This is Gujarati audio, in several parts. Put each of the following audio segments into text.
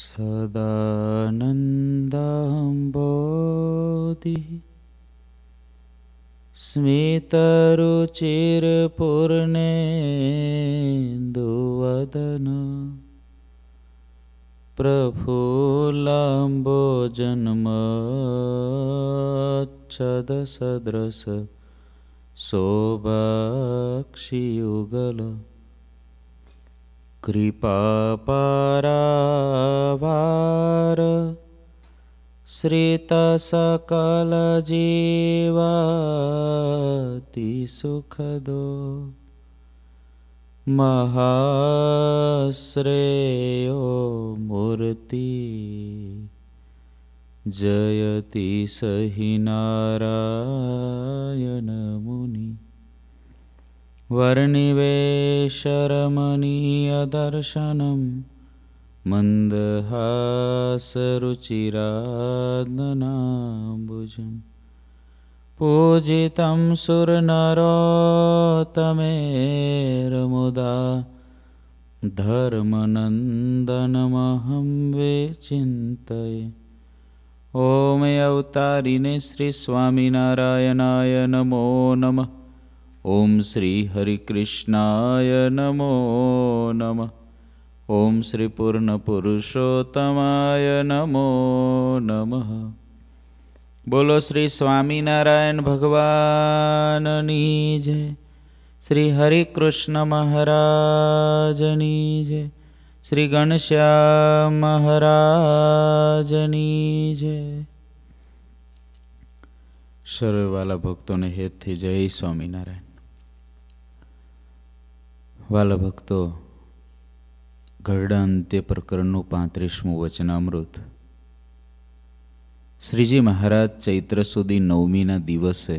स्मितरुचिरपूर्णे स्मितरुचिरपूर्णेन्दुवदन प्रफुल्लाम्बो जन्मच्छदसदृश शोभाक्षियुगल कृपापरावार श्रितसकलजीवातिसुखदो सुखदो मूर्ति जयति सहि नारायनमुनि वर्णिवेशरमणीयदर्शनं मन्दहासरुचिरादनाम्बुजम् पूजितं सुरनरोतमेरमुदा धर्मनन्दनमहं विचिन्तये ॐ अवतारिणे श्रीस्वामिनारायणाय नमो नमः ઓમ શ્રી હરિકૃષ્ણાય નમો નમ ઓમ શ્રી પૂર્ણ પુરુષોત્તમાય નમો નમ બોલો શ્રી સ્વામિનારાયણ ભગવાનની જય શ્રી હરિકૃષ્ણ મહારાજની જય શ્રી ગણશ્યામ મહારાજની જય સર્વવાલા ભક્તોને હેતથી જય સ્વામિનારાયણ વાલા ભક્તો ઘરડા અંત્ય પ્રકરણનું પાંત્રીસમું વચનામૃત શ્રીજી મહારાજ ચૈત્ર સુધી નવમીના દિવસે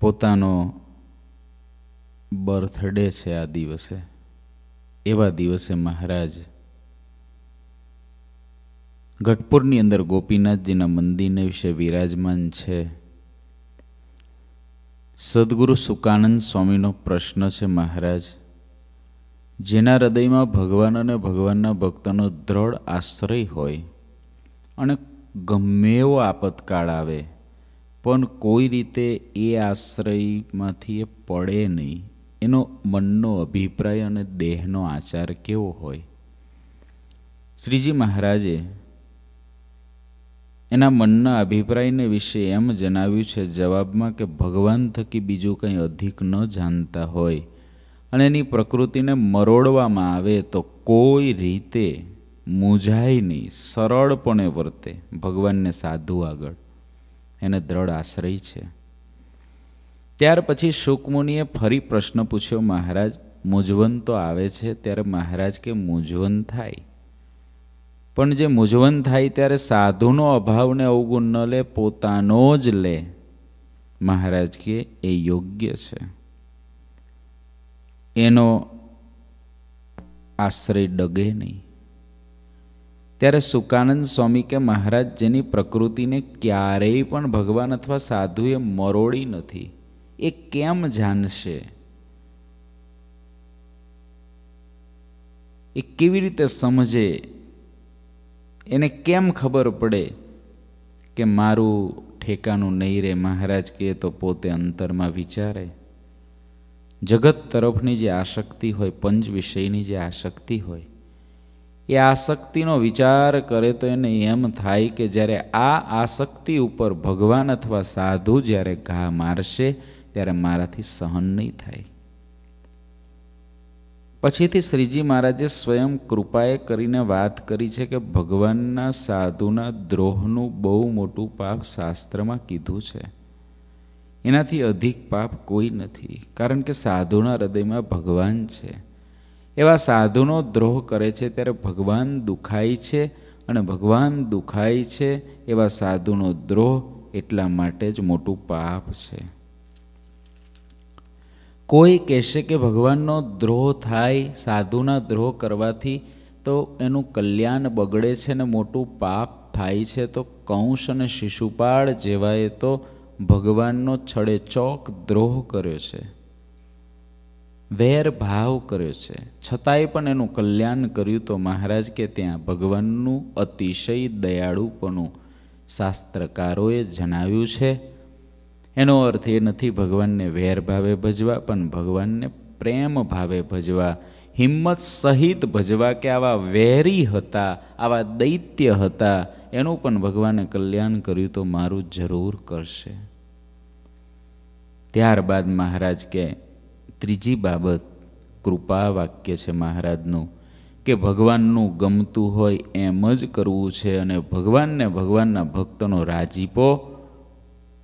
પોતાનો બર્થડે છે આ દિવસે એવા દિવસે મહારાજ ગઢપુરની અંદર ગોપીનાથજીના મંદિરને વિશે વિરાજમાન છે સદગુરુ સુકાનંદ સ્વામીનો પ્રશ્ન છે મહારાજ જેના હૃદયમાં ભગવાન અને ભગવાનના ભક્તોનો દ્રઢ આશ્રય હોય અને ગમે એવો આપતકાળ આવે પણ કોઈ રીતે એ આશ્રયમાંથી એ પડે નહીં એનો મનનો અભિપ્રાય અને દેહનો આચાર કેવો હોય શ્રીજી મહારાજે એના મનના અભિપ્રાયને વિશે એમ જણાવ્યું છે જવાબમાં કે ભગવાન થકી બીજું કંઈ અધિક ન જાણતા હોય અને એની પ્રકૃતિને મરોડવામાં આવે તો કોઈ રીતે મૂંઝાય નહીં સરળપણે વર્તે ભગવાનને સાધુ આગળ એને દ્રઢ આશ્રય છે ત્યાર પછી શુકમુનિએ ફરી પ્રશ્ન પૂછ્યો મહારાજ મૂંઝવણ તો આવે છે ત્યારે મહારાજ કે મૂંઝવણ થાય પણ જે મૂંઝવણ થાય ત્યારે સાધુનો અભાવને અવગુણ ન લે પોતાનો જ લે મહારાજ કે એ યોગ્ય છે એનો આશ્રય ડગે નહીં ત્યારે સુકાનંદ સ્વામી કે મહારાજ જેની પ્રકૃતિને ક્યારેય પણ ભગવાન અથવા સાધુએ મરોડી નથી એ કેમ જાણશે એ કેવી રીતે સમજે એને કેમ ખબર પડે કે મારું ઠેકાનું નહીં રહે મહારાજ કહે તો પોતે અંતરમાં વિચારે જગત તરફની જે આશક્તિ હોય પંચ વિષયની જે આશક્તિ હોય એ આશક્તિનો વિચાર કરે તો એને એમ થાય કે જ્યારે આ આશક્તિ ઉપર ભગવાન અથવા સાધુ જ્યારે ઘા મારશે ત્યારે મારાથી સહન નહીં થાય પછીથી શ્રીજી મહારાજે સ્વયં કૃપાએ કરીને વાત કરી છે કે ભગવાનના સાધુના દ્રોહનું બહુ મોટું પાપ શાસ્ત્રમાં કીધું છે એનાથી અધિક પાપ કોઈ નથી કારણ કે સાધુના હૃદયમાં ભગવાન છે એવા સાધુનો દ્રોહ કરે છે ત્યારે ભગવાન દુખાય છે અને ભગવાન દુખાય છે એવા સાધુનો દ્રોહ એટલા માટે જ મોટું પાપ છે કોઈ કહેશે કે ભગવાનનો દ્રોહ થાય સાધુના દ્રોહ કરવાથી તો એનું કલ્યાણ બગડે છે ને મોટું પાપ થાય છે તો કૌંશ અને શિશુપાળ જેવાએ તો ભગવાનનો છડે ચોક દ્રોહ કર્યો છે વેર ભાવ કર્યો છે છતાંય પણ એનું કલ્યાણ કર્યું તો મહારાજ કે ત્યાં ભગવાનનું અતિશય દયાળુપણું શાસ્ત્રકારોએ જણાવ્યું છે એનો અર્થ એ નથી ભગવાનને વેર ભાવે ભજવા પણ ભગવાનને પ્રેમ ભાવે ભજવા હિંમત સહિત ભજવા કે આવા વેરી હતા આવા દૈત્ય હતા એનું પણ ભગવાને કલ્યાણ કર્યું તો મારું જરૂર કરશે ત્યારબાદ મહારાજ કે ત્રીજી બાબત કૃપા વાક્ય છે મહારાજનું કે ભગવાનનું ગમતું હોય એમ જ કરવું છે અને ભગવાનને ભગવાનના ભક્તનો રાજીપો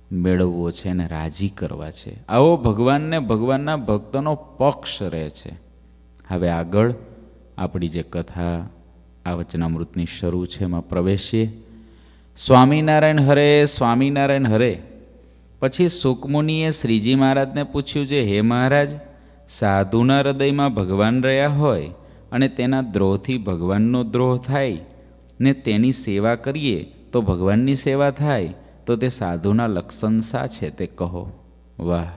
મેળવવો છે એને રાજી કરવા છે આવો ભગવાનને ભગવાનના ભક્તનો પક્ષ રહે છે હવે આગળ આપણી જે કથા આ વચનામૃતની શરૂ છે એમાં પ્રવેશીએ સ્વામિનારાયણ હરે સ્વામિનારાયણ હરે પછી સુકમુનિએ શ્રીજી મહારાજને પૂછ્યું છે હે મહારાજ સાધુના હૃદયમાં ભગવાન રહ્યા હોય અને તેના દ્રોહથી ભગવાનનો દ્રોહ થાય ને તેની સેવા કરીએ તો ભગવાનની સેવા થાય તો તે સાધુના લક્ષણ શા છે તે કહો વાહ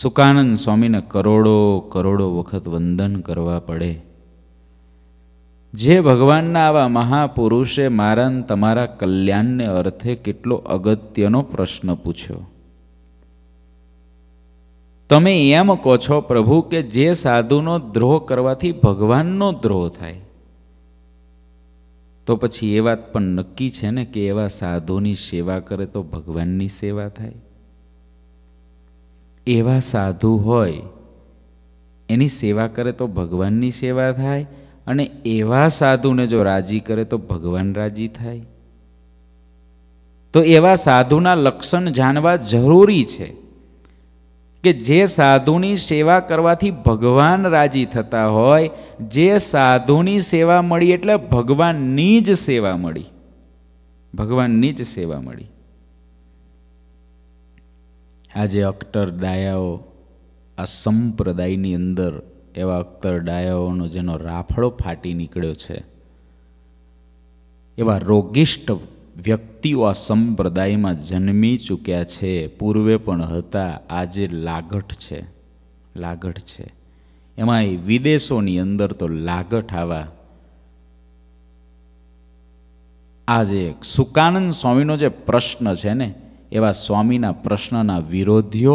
સુકાનંદ સ્વામીને કરોડો કરોડો વખત વંદન કરવા પડે જે ભગવાનના આવા મહાપુરુષે મારા તમારા કલ્યાણને અર્થે કેટલો અગત્યનો પ્રશ્ન પૂછ્યો તમે એમ કહો છો પ્રભુ કે જે સાધુનો દ્રોહ કરવાથી ભગવાનનો દ્રોહ થાય તો પછી એ વાત પણ નક્કી છે ને કે એવા સાધુની સેવા કરે તો ભગવાનની સેવા થાય એવા સાધુ હોય એની સેવા કરે તો ભગવાનની સેવા થાય અને એવા સાધુને જો રાજી કરે તો ભગવાન રાજી થાય તો એવા સાધુના લક્ષણ જાણવા જરૂરી છે કે જે સાધુની સેવા કરવાથી ભગવાન રાજી થતા હોય જે સાધુની સેવા મળી એટલે ભગવાનની જ સેવા મળી ભગવાનની જ સેવા મળી આજે અક્ટર ડાયાઓ આ સંપ્રદાયની અંદર એવા અક્તર ડાયાઓનો જેનો રાફડો ફાટી નીકળ્યો છે એવા રોગિષ્ટ વ્યક્તિઓ આ સંપ્રદાયમાં જન્મી ચૂક્યા છે પૂર્વે પણ હતા આજે લાગઠ છે લાગઠ છે એમાં વિદેશોની અંદર તો લાગઠ આવા આજે સુકાનંદ સ્વામીનો જે પ્રશ્ન છે ને એવા સ્વામીના પ્રશ્નના વિરોધીઓ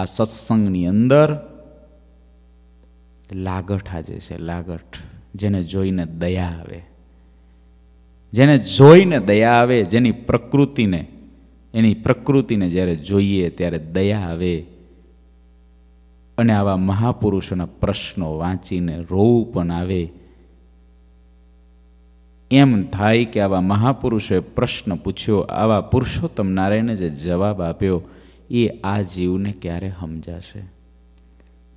આ સત્સંગની અંદર લાગઠ આજે છે લાગઠ જેને જોઈને દયા આવે જેને જોઈને દયા આવે જેની પ્રકૃતિને એની પ્રકૃતિને જ્યારે જોઈએ ત્યારે દયા આવે અને આવા મહાપુરુષોના પ્રશ્નો વાંચીને રોવું પણ આવે એમ થાય કે આવા મહાપુરુષોએ પ્રશ્ન પૂછ્યો આવા પુરુષોત્તમ નારાયણે જે જવાબ આપ્યો એ આ જીવને ક્યારે સમજાશે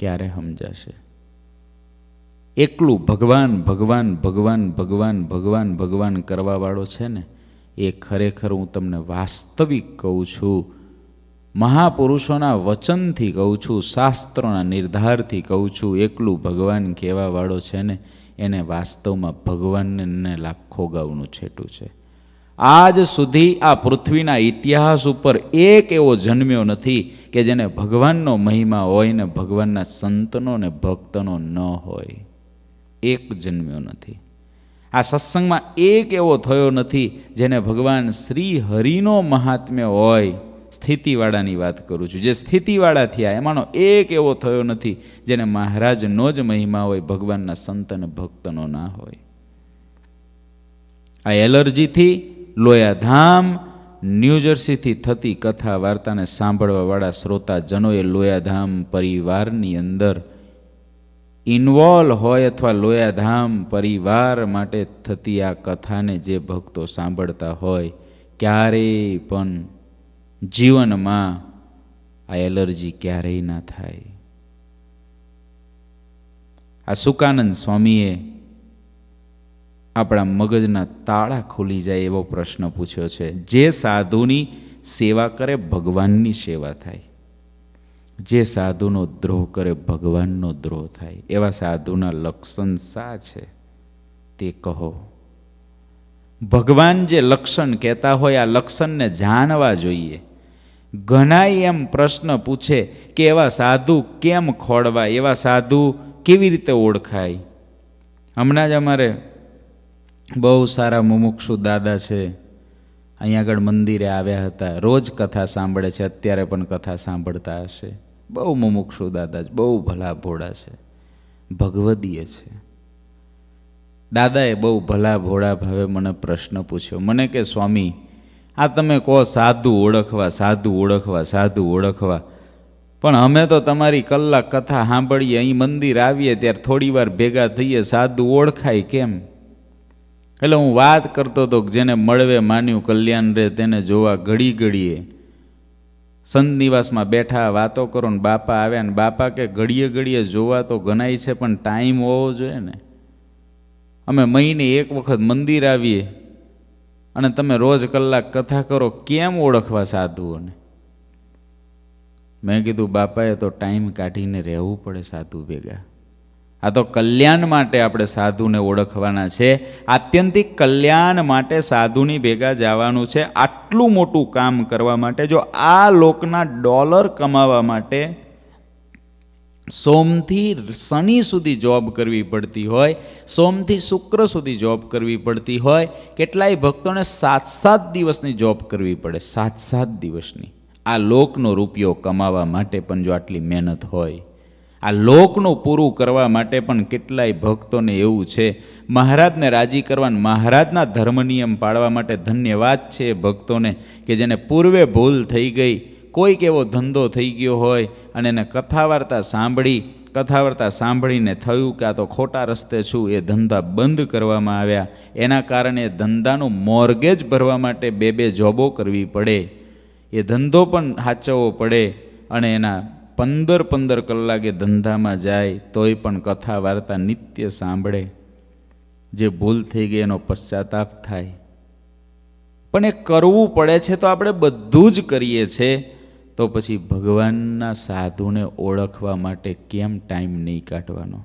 ક્યારે સમજાશે એકલું ભગવાન ભગવાન ભગવાન ભગવાન ભગવાન ભગવાન કરવાવાળો છે ને એ ખરેખર હું તમને વાસ્તવિક કહું છું મહાપુરુષોના વચનથી કહું છું શાસ્ત્રોના નિર્ધારથી કહું છું એકલું ભગવાન કહેવાવાળો છે ને એને વાસ્તવમાં ભગવાનને લાખો ગાઉનું છેટું છે આજ સુધી આ પૃથ્વીના ઇતિહાસ ઉપર એક એવો જન્મ્યો નથી કે જેને ભગવાનનો મહિમા હોય ને ભગવાનના સંતનો ને ભક્તનો ન હોય એક જન્મ્યો નથી આ સત્સંગમાં એક એવો થયો નથી જેને ભગવાન શ્રી હરિનો મહાત્મ્ય હોય સ્થિતિવાળાની વાત કરું છું જે સ્થિતિવાળા થયા એમાંનો એક એવો થયો નથી જેને મહારાજનો જ મહિમા હોય ભગવાનના સંત અને ભક્તનો ના હોય આ એલર્જીથી લોયાધામ ન્યૂજર્સીથી થતી કથા વાર્તાને સાંભળવાવાળા શ્રોતાજનોએ લોયાધામ પરિવારની અંદર ઇન્વોલ્વ હોય અથવા લોયાધામ પરિવાર માટે થતી આ કથાને જે ભક્તો સાંભળતા હોય ક્યારેય પણ જીવનમાં આ એલર્જી ક્યારેય ના થાય આ સુકાનંદ સ્વામીએ આપણા મગજના તાળા ખુલી જાય એવો પ્રશ્ન પૂછ્યો છે જે સાધુની સેવા કરે ભગવાનની સેવા થાય જે સાધુનો દ્રોહ કરે ભગવાનનો દ્રોહ થાય એવા સાધુના લક્ષણ શા છે તે કહો ભગવાન જે લક્ષણ કહેતા હોય આ લક્ષણને જાણવા જોઈએ ઘણાય એમ પ્રશ્ન પૂછે કે એવા સાધુ કેમ ખોળવા એવા સાધુ કેવી રીતે ઓળખાય હમણાં જ અમારે બહુ સારા મુમુક્ષુ દાદા છે અહીંયા આગળ મંદિરે આવ્યા હતા રોજ કથા સાંભળે છે અત્યારે પણ કથા સાંભળતા હશે બહુ મુમુક્ષુ દાદા બહુ ભલા ભોળા છે ભગવદીય છે દાદાએ બહુ ભલા ભોળા ભાવે મને પ્રશ્ન પૂછ્યો મને કે સ્વામી આ તમે કહો સાધુ ઓળખવા સાધુ ઓળખવા સાધુ ઓળખવા પણ અમે તો તમારી કલાક કથા સાંભળીએ અહીં મંદિર આવીએ ત્યારે થોડી વાર ભેગા થઈએ સાધુ ઓળખાય કેમ એટલે હું વાત કરતો હતો જેને મળવે માન્યું કલ્યાણ રે તેને જોવા ઘડી ઘડીએ સંત નિવાસમાં બેઠા વાતો કરો ને બાપા આવ્યા ને બાપા કે ઘડીએ ઘડીએ જોવા તો ગણાય છે પણ ટાઈમ હોવો જોઈએ ને અમે મહિને એક વખત મંદિર આવીએ અને તમે રોજ કલાક કથા કરો કેમ ઓળખવા સાધુઓને મેં કીધું બાપાએ તો ટાઈમ કાઢીને રહેવું પડે સાધુ ભેગા આ તો કલ્યાણ માટે આપણે સાધુને ઓળખવાના છે આત્યંતિક કલ્યાણ માટે સાધુની ભેગા જવાનું છે આટલું મોટું કામ કરવા માટે જો આ લોકના ડોલર કમાવા માટે સોમથી શનિ સુધી જોબ કરવી પડતી હોય સોમથી શુક્ર સુધી જોબ કરવી પડતી હોય કેટલાય ભક્તોને સાત સાત દિવસની જોબ કરવી પડે સાત સાત દિવસની આ લોકનો રૂપિયો કમાવા માટે પણ જો આટલી મહેનત હોય આ લોકનું પૂરું કરવા માટે પણ કેટલાય ભક્તોને એવું છે મહારાજને રાજી કરવા મહારાજના ધર્મ નિયમ પાળવા માટે ધન્યવાદ છે ભક્તોને કે જેને પૂર્વે ભૂલ થઈ ગઈ કોઈક એવો ધંધો થઈ ગયો હોય અને એને કથા વાર્તા સાંભળી કથા વાર્તા સાંભળીને થયું કે આ તો ખોટા રસ્તે છું એ ધંધા બંધ કરવામાં આવ્યા એના કારણે ધંધાનું મોર્ગેજ ભરવા માટે બે બે જોબો કરવી પડે એ ધંધો પણ સાચવવો પડે અને એના પંદર પંદર કલાકે ધંધામાં જાય તોય પણ કથા વાર્તા નિત્ય સાંભળે જે ભૂલ થઈ ગઈ એનો પશ્ચાતાપ થાય પણ એ કરવું પડે છે તો આપણે બધું જ કરીએ છે તો પછી ભગવાનના સાધુને ઓળખવા માટે કેમ ટાઈમ નહીં કાઢવાનો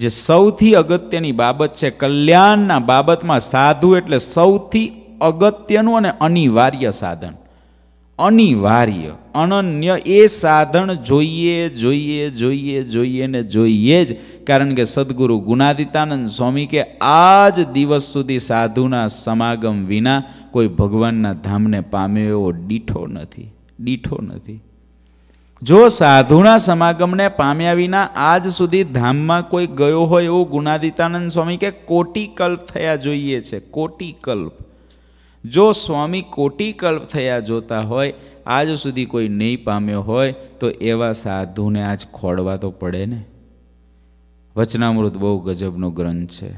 જે સૌથી અગત્યની બાબત છે કલ્યાણના બાબતમાં સાધુ એટલે સૌથી અગત્યનું અને અનિવાર્ય સાધન અનિવાર્ય અનન્ય એ સાધન જોઈએ જોઈએ જોઈએ જોઈએ ને જોઈએ જ કારણ કે સદગુરુ ગુનાદિતાનંદ સ્વામી કે આ જ દિવસ સુધી સાધુના સમાગમ વિના કોઈ ભગવાનના ધામને પામ્યો એવો દીઠો નથી દીઠો નથી જો સાધુના સમાગમને પામ્યા વિના આજ સુધી ધામમાં કોઈ ગયો હોય એવું ગુનાદિતાનંદ સ્વામી કે કોટી કલ્પ થયા જોઈએ છે કોટી કલ્પ જો સ્વામી કોટિકલ્પ થયા જોતા હોય આજ સુધી કોઈ નહીં પામ્યો હોય તો એવા સાધુને આજ ખોડવા તો પડે ને વચનામૃત બહુ ગજબનો ગ્રંથ છે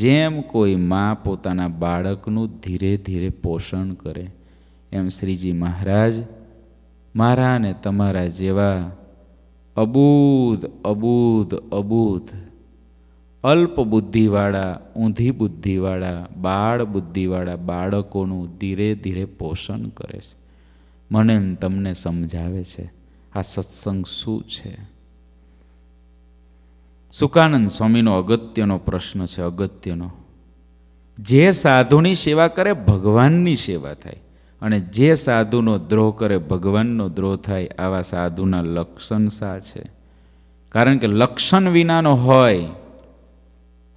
જેમ કોઈ મા પોતાના બાળકનું ધીરે ધીરે પોષણ કરે એમ શ્રીજી મહારાજ મારા અને તમારા જેવા અબૂધ અબૂધ અબૂધ અલ્પ બુદ્ધિવાળા ઊંધી બુદ્ધિવાળા બાળ બુદ્ધિવાળા બાળકોનું ધીરે ધીરે પોષણ કરે છે મને તમને સમજાવે છે આ સત્સંગ શું છે સુકાનંદ સ્વામીનો અગત્યનો પ્રશ્ન છે અગત્યનો જે સાધુની સેવા કરે ભગવાનની સેવા થાય અને જે સાધુનો દ્રોહ કરે ભગવાનનો દ્રોહ થાય આવા સાધુના લક્ષણ સા છે કારણ કે લક્ષણ વિનાનો હોય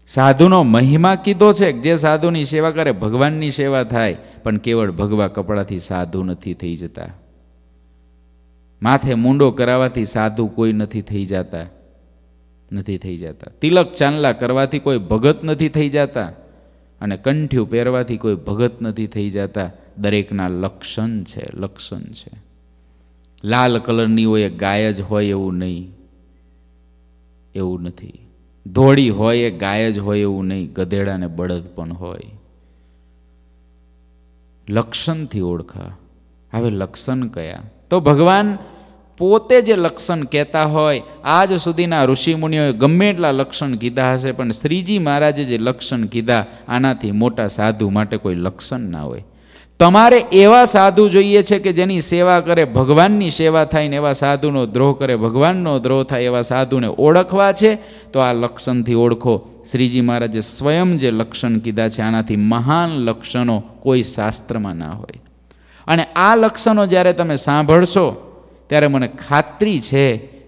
સાધુનો મહિમા કીધો છે જે સાધુની સેવા કરે ભગવાનની સેવા થાય પણ કેવળ ભગવા કપડાથી સાધુ નથી થઈ જતા માથે મૂંડો કરાવવાથી સાધુ કોઈ નથી થઈ જતા નથી થઈ જતા તિલક ચાંદલા કરવાથી કોઈ ભગત નથી થઈ જતા અને કંઠ્યું પહેરવાથી કોઈ ભગત નથી થઈ જતા દરેકના લક્ષણ છે લક્ષણ છે લાલ કલરની હોય ગાય જ હોય એવું નહીં એવું નથી ધોળી હોય એ ગાય જ હોય એવું નહીં ગધેડા ને બળદ પણ હોય લક્ષણથી ઓળખા હવે લક્ષણ કયા તો ભગવાન પોતે જે લક્ષણ કહેતા હોય આજ સુધીના ઋષિમુનિઓએ ગમે એટલા લક્ષણ કીધા હશે પણ શ્રીજી મહારાજે જે લક્ષણ કીધા આનાથી મોટા સાધુ માટે કોઈ લક્ષણ ના હોય તમારે એવા સાધુ જોઈએ છે કે જેની સેવા કરે ભગવાનની સેવા થાય ને એવા સાધુનો દ્રોહ કરે ભગવાનનો દ્રોહ થાય એવા સાધુને ઓળખવા છે તો આ લક્ષણથી ઓળખો શ્રીજી મહારાજે સ્વયં જે લક્ષણ કીધા છે આનાથી મહાન લક્ષણો કોઈ શાસ્ત્રમાં ના હોય અને આ લક્ષણો જ્યારે તમે સાંભળશો ત્યારે મને ખાતરી છે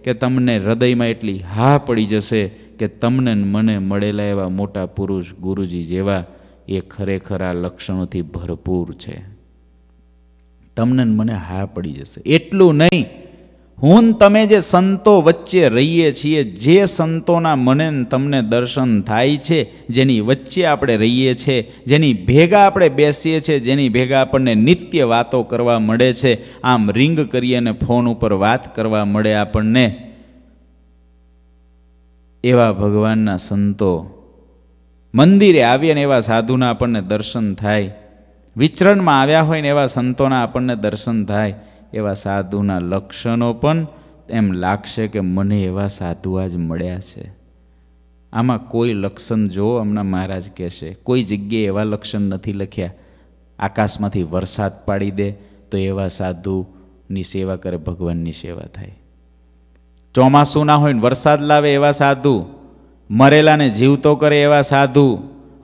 કે તમને હૃદયમાં એટલી હા પડી જશે કે તમને મને મળેલા એવા મોટા પુરુષ ગુરુજી જેવા એ ખરેખર આ લક્ષણોથી ભરપૂર છે તમને મને હા પડી જશે એટલું નહીં હું તમે જે સંતો વચ્ચે રહીએ છીએ જે સંતોના મને તમને દર્શન થાય છે જેની વચ્ચે આપણે રહીએ છીએ જેની ભેગા આપણે બેસીએ છીએ જેની ભેગા આપણને નિત્ય વાતો કરવા મળે છે આમ રિંગ કરીએ અને ફોન ઉપર વાત કરવા મળે આપણને એવા ભગવાનના સંતો મંદિરે આવીએ ને એવા સાધુના આપણને દર્શન થાય વિચરણમાં આવ્યા હોય ને એવા સંતોના આપણને દર્શન થાય એવા સાધુના લક્ષણો પણ એમ લાગશે કે મને એવા સાધુ આજ મળ્યા છે આમાં કોઈ લક્ષણ જો હમણાં મહારાજ કહેશે કોઈ જગ્યાએ એવા લક્ષણ નથી લખ્યા આકાશમાંથી વરસાદ પાડી દે તો એવા સાધુની સેવા કરે ભગવાનની સેવા થાય ચોમાસું ના હોય વરસાદ લાવે એવા સાધુ મરેલાને જીવતો કરે એવા સાધુ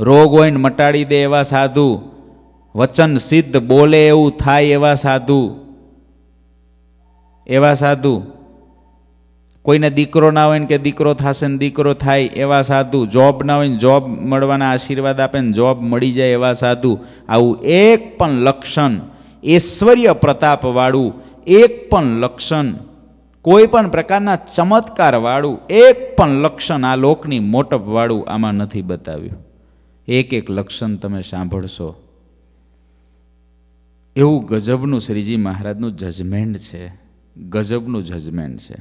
રોગ હોય મટાડી દે એવા સાધુ વચન સિદ્ધ બોલે એવું થાય એવા સાધુ એવા સાધુ કોઈને દીકરો ના હોય ને કે દીકરો થશે ને દીકરો થાય એવા સાધુ જોબ ના હોય ને જોબ મળવાના આશીર્વાદ આપે ને જોબ મળી જાય એવા સાધુ આવું એક પણ લક્ષણ ઐશ્વર્ય પ્રતાપવાળું એક પણ લક્ષણ કોઈ પણ પ્રકારના ચમત્કારવાળું એક પણ લક્ષણ આ લોકની મોટપવાળું આમાં નથી બતાવ્યું એક એક લક્ષણ તમે સાંભળશો એવું ગજબનું શ્રીજી મહારાજનું જજમેન્ટ છે ગજબનું જજમેન્ટ છે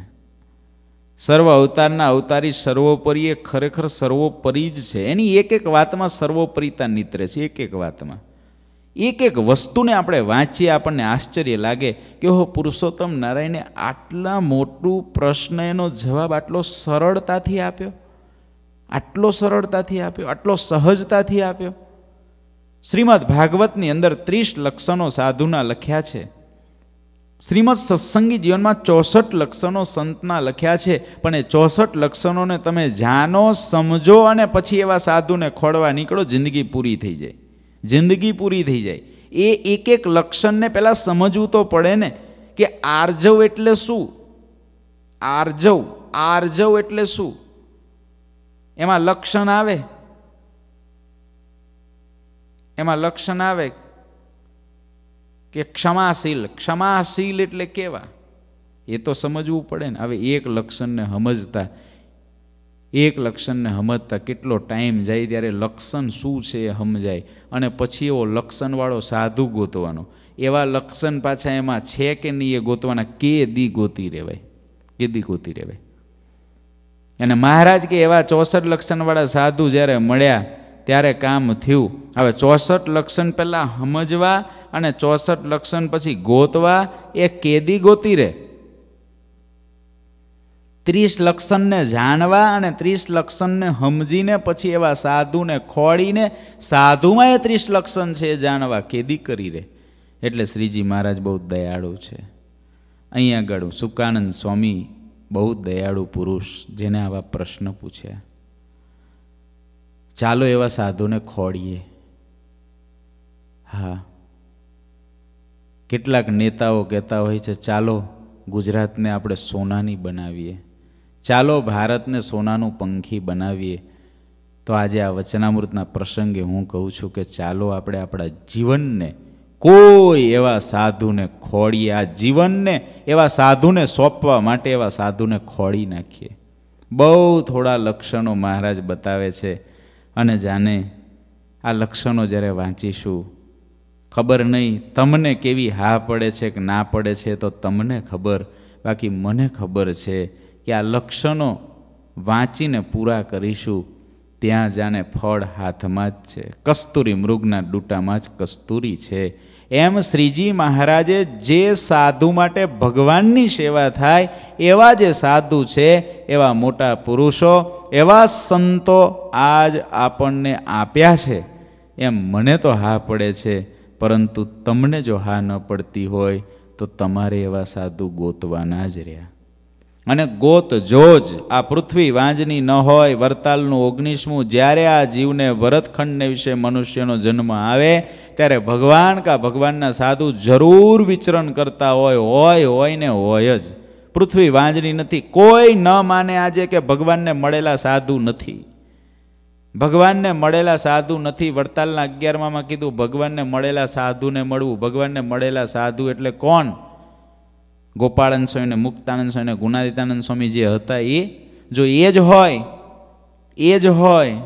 સર્વ અવતારના અવતારી સર્વોપરી એ ખરેખર સર્વોપરી જ છે એની એક એક વાતમાં સર્વોપરીતા નીતરે છે એક એક વાતમાં એક એક વસ્તુને આપણે વાંચીએ આપણને આશ્ચર્ય લાગે કે હો પુરુષોત્તમ નારાયણે આટલા મોટું પ્રશ્ન એનો જવાબ આટલો સરળતાથી આપ્યો આટલો સરળતાથી આપ્યો આટલો સહજતાથી આપ્યો શ્રીમદ ભાગવતની અંદર ત્રીસ લક્ષણો સાધુના લખ્યા છે શ્રીમદ સત્સંગી જીવનમાં ચોસઠ લક્ષણો સંતના લખ્યા છે પણ એ ચોસઠ લક્ષણોને તમે જાણો સમજો અને પછી એવા સાધુને ખોળવા નીકળો જિંદગી પૂરી થઈ જાય જિંદગી પૂરી થઈ જાય એ એક એક લક્ષણને પહેલાં સમજવું તો પડે ને કે આર્જવ એટલે શું આર્જવ આર્જવ એટલે શું એમાં લક્ષણ આવે એમાં લક્ષણ આવે કે ક્ષમાશીલ ક્ષમાશીલ એટલે કેવા એ તો સમજવું પડે ને હવે એક લક્ષણને સમજતા એક લક્ષણને સમજતા કેટલો ટાઈમ જાય ત્યારે લક્ષણ શું છે એ સમજાય અને પછી એવો લક્ષણવાળો સાધુ ગોતવાનો એવા લક્ષણ પાછા એમાં છે કે નહીં એ ગોતવાના કે દી ગોતી રહેવાય કે દી ગોતી રહેવાય અને મહારાજ કે એવા ચોસઠ લક્ષણવાળા સાધુ જ્યારે મળ્યા ત્યારે કામ થયું હવે ચોસઠ લક્ષણ પહેલાં સમજવા અને ચોસઠ લક્ષણ પછી ગોતવા એ કેદી ગોતી રહે ત્રીસ લક્ષણને જાણવા અને ત્રીસ લક્ષણને સમજીને પછી એવા સાધુને ખોળીને સાધુમાં એ ત્રીસ લક્ષણ છે એ જાણવા કેદી કરી રહે એટલે શ્રીજી મહારાજ બહુ દયાળુ છે અહીં આગળ સુકાનંદ સ્વામી બહુ દયાળુ પુરુષ જેને આવા પ્રશ્ન પૂછ્યા ચાલો એવા સાધુને ખોળીએ હા કેટલાક નેતાઓ કહેતા હોય છે ચાલો ગુજરાતને આપણે સોનાની બનાવીએ ચાલો ભારતને સોનાનું પંખી બનાવીએ તો આજે આ વચનામૃતના પ્રસંગે હું કહું છું કે ચાલો આપણે આપણા જીવનને કોઈ એવા સાધુને ખોળીએ આ જીવનને એવા સાધુને સોંપવા માટે એવા સાધુને ખોળી નાખીએ બહુ થોડા લક્ષણો મહારાજ બતાવે છે અને જાણે આ લક્ષણો જ્યારે વાંચીશું ખબર નહીં તમને કેવી હા પડે છે કે ના પડે છે તો તમને ખબર બાકી મને ખબર છે કે આ લક્ષણો વાંચીને પૂરા કરીશું ત્યાં જાણે ફળ હાથમાં જ છે કસ્તુરી મૃગના ડૂટામાં જ કસ્તુરી છે એમ શ્રીજી મહારાજે જે સાધુ માટે ભગવાનની સેવા થાય એવા જે સાધુ છે એવા મોટા પુરુષો એવા સંતો આજ આપણને આપ્યા છે એમ મને તો હા પડે છે પરંતુ તમને જો હા ન પડતી હોય તો તમારે એવા સાધુ ગોતવાના જ રહ્યા અને ગોત જોજ આ પૃથ્વી વાંજની ન હોય વરતાલનું ઓગણીસમું જ્યારે આ જીવને વરતખંડને વિશે મનુષ્યનો જન્મ આવે ત્યારે ભગવાન કા ભગવાનના સાધુ જરૂર વિચરણ કરતા હોય હોય હોય ને હોય જ પૃથ્વી વાંજની નથી કોઈ ન માને આજે કે ભગવાનને મળેલા સાધુ નથી ભગવાનને મળેલા સાધુ નથી વડતાલના અગિયારમાં કીધું ભગવાનને મળેલા સાધુને મળવું ભગવાનને મળેલા સાધુ એટલે કોણ ગોપાળાનંદ સ્વામી ને મુક્તાનંદ સ્વામી ને ગુણાદિતાનંદ સ્વામી જે હતા એ જો એ જ હોય એ જ હોય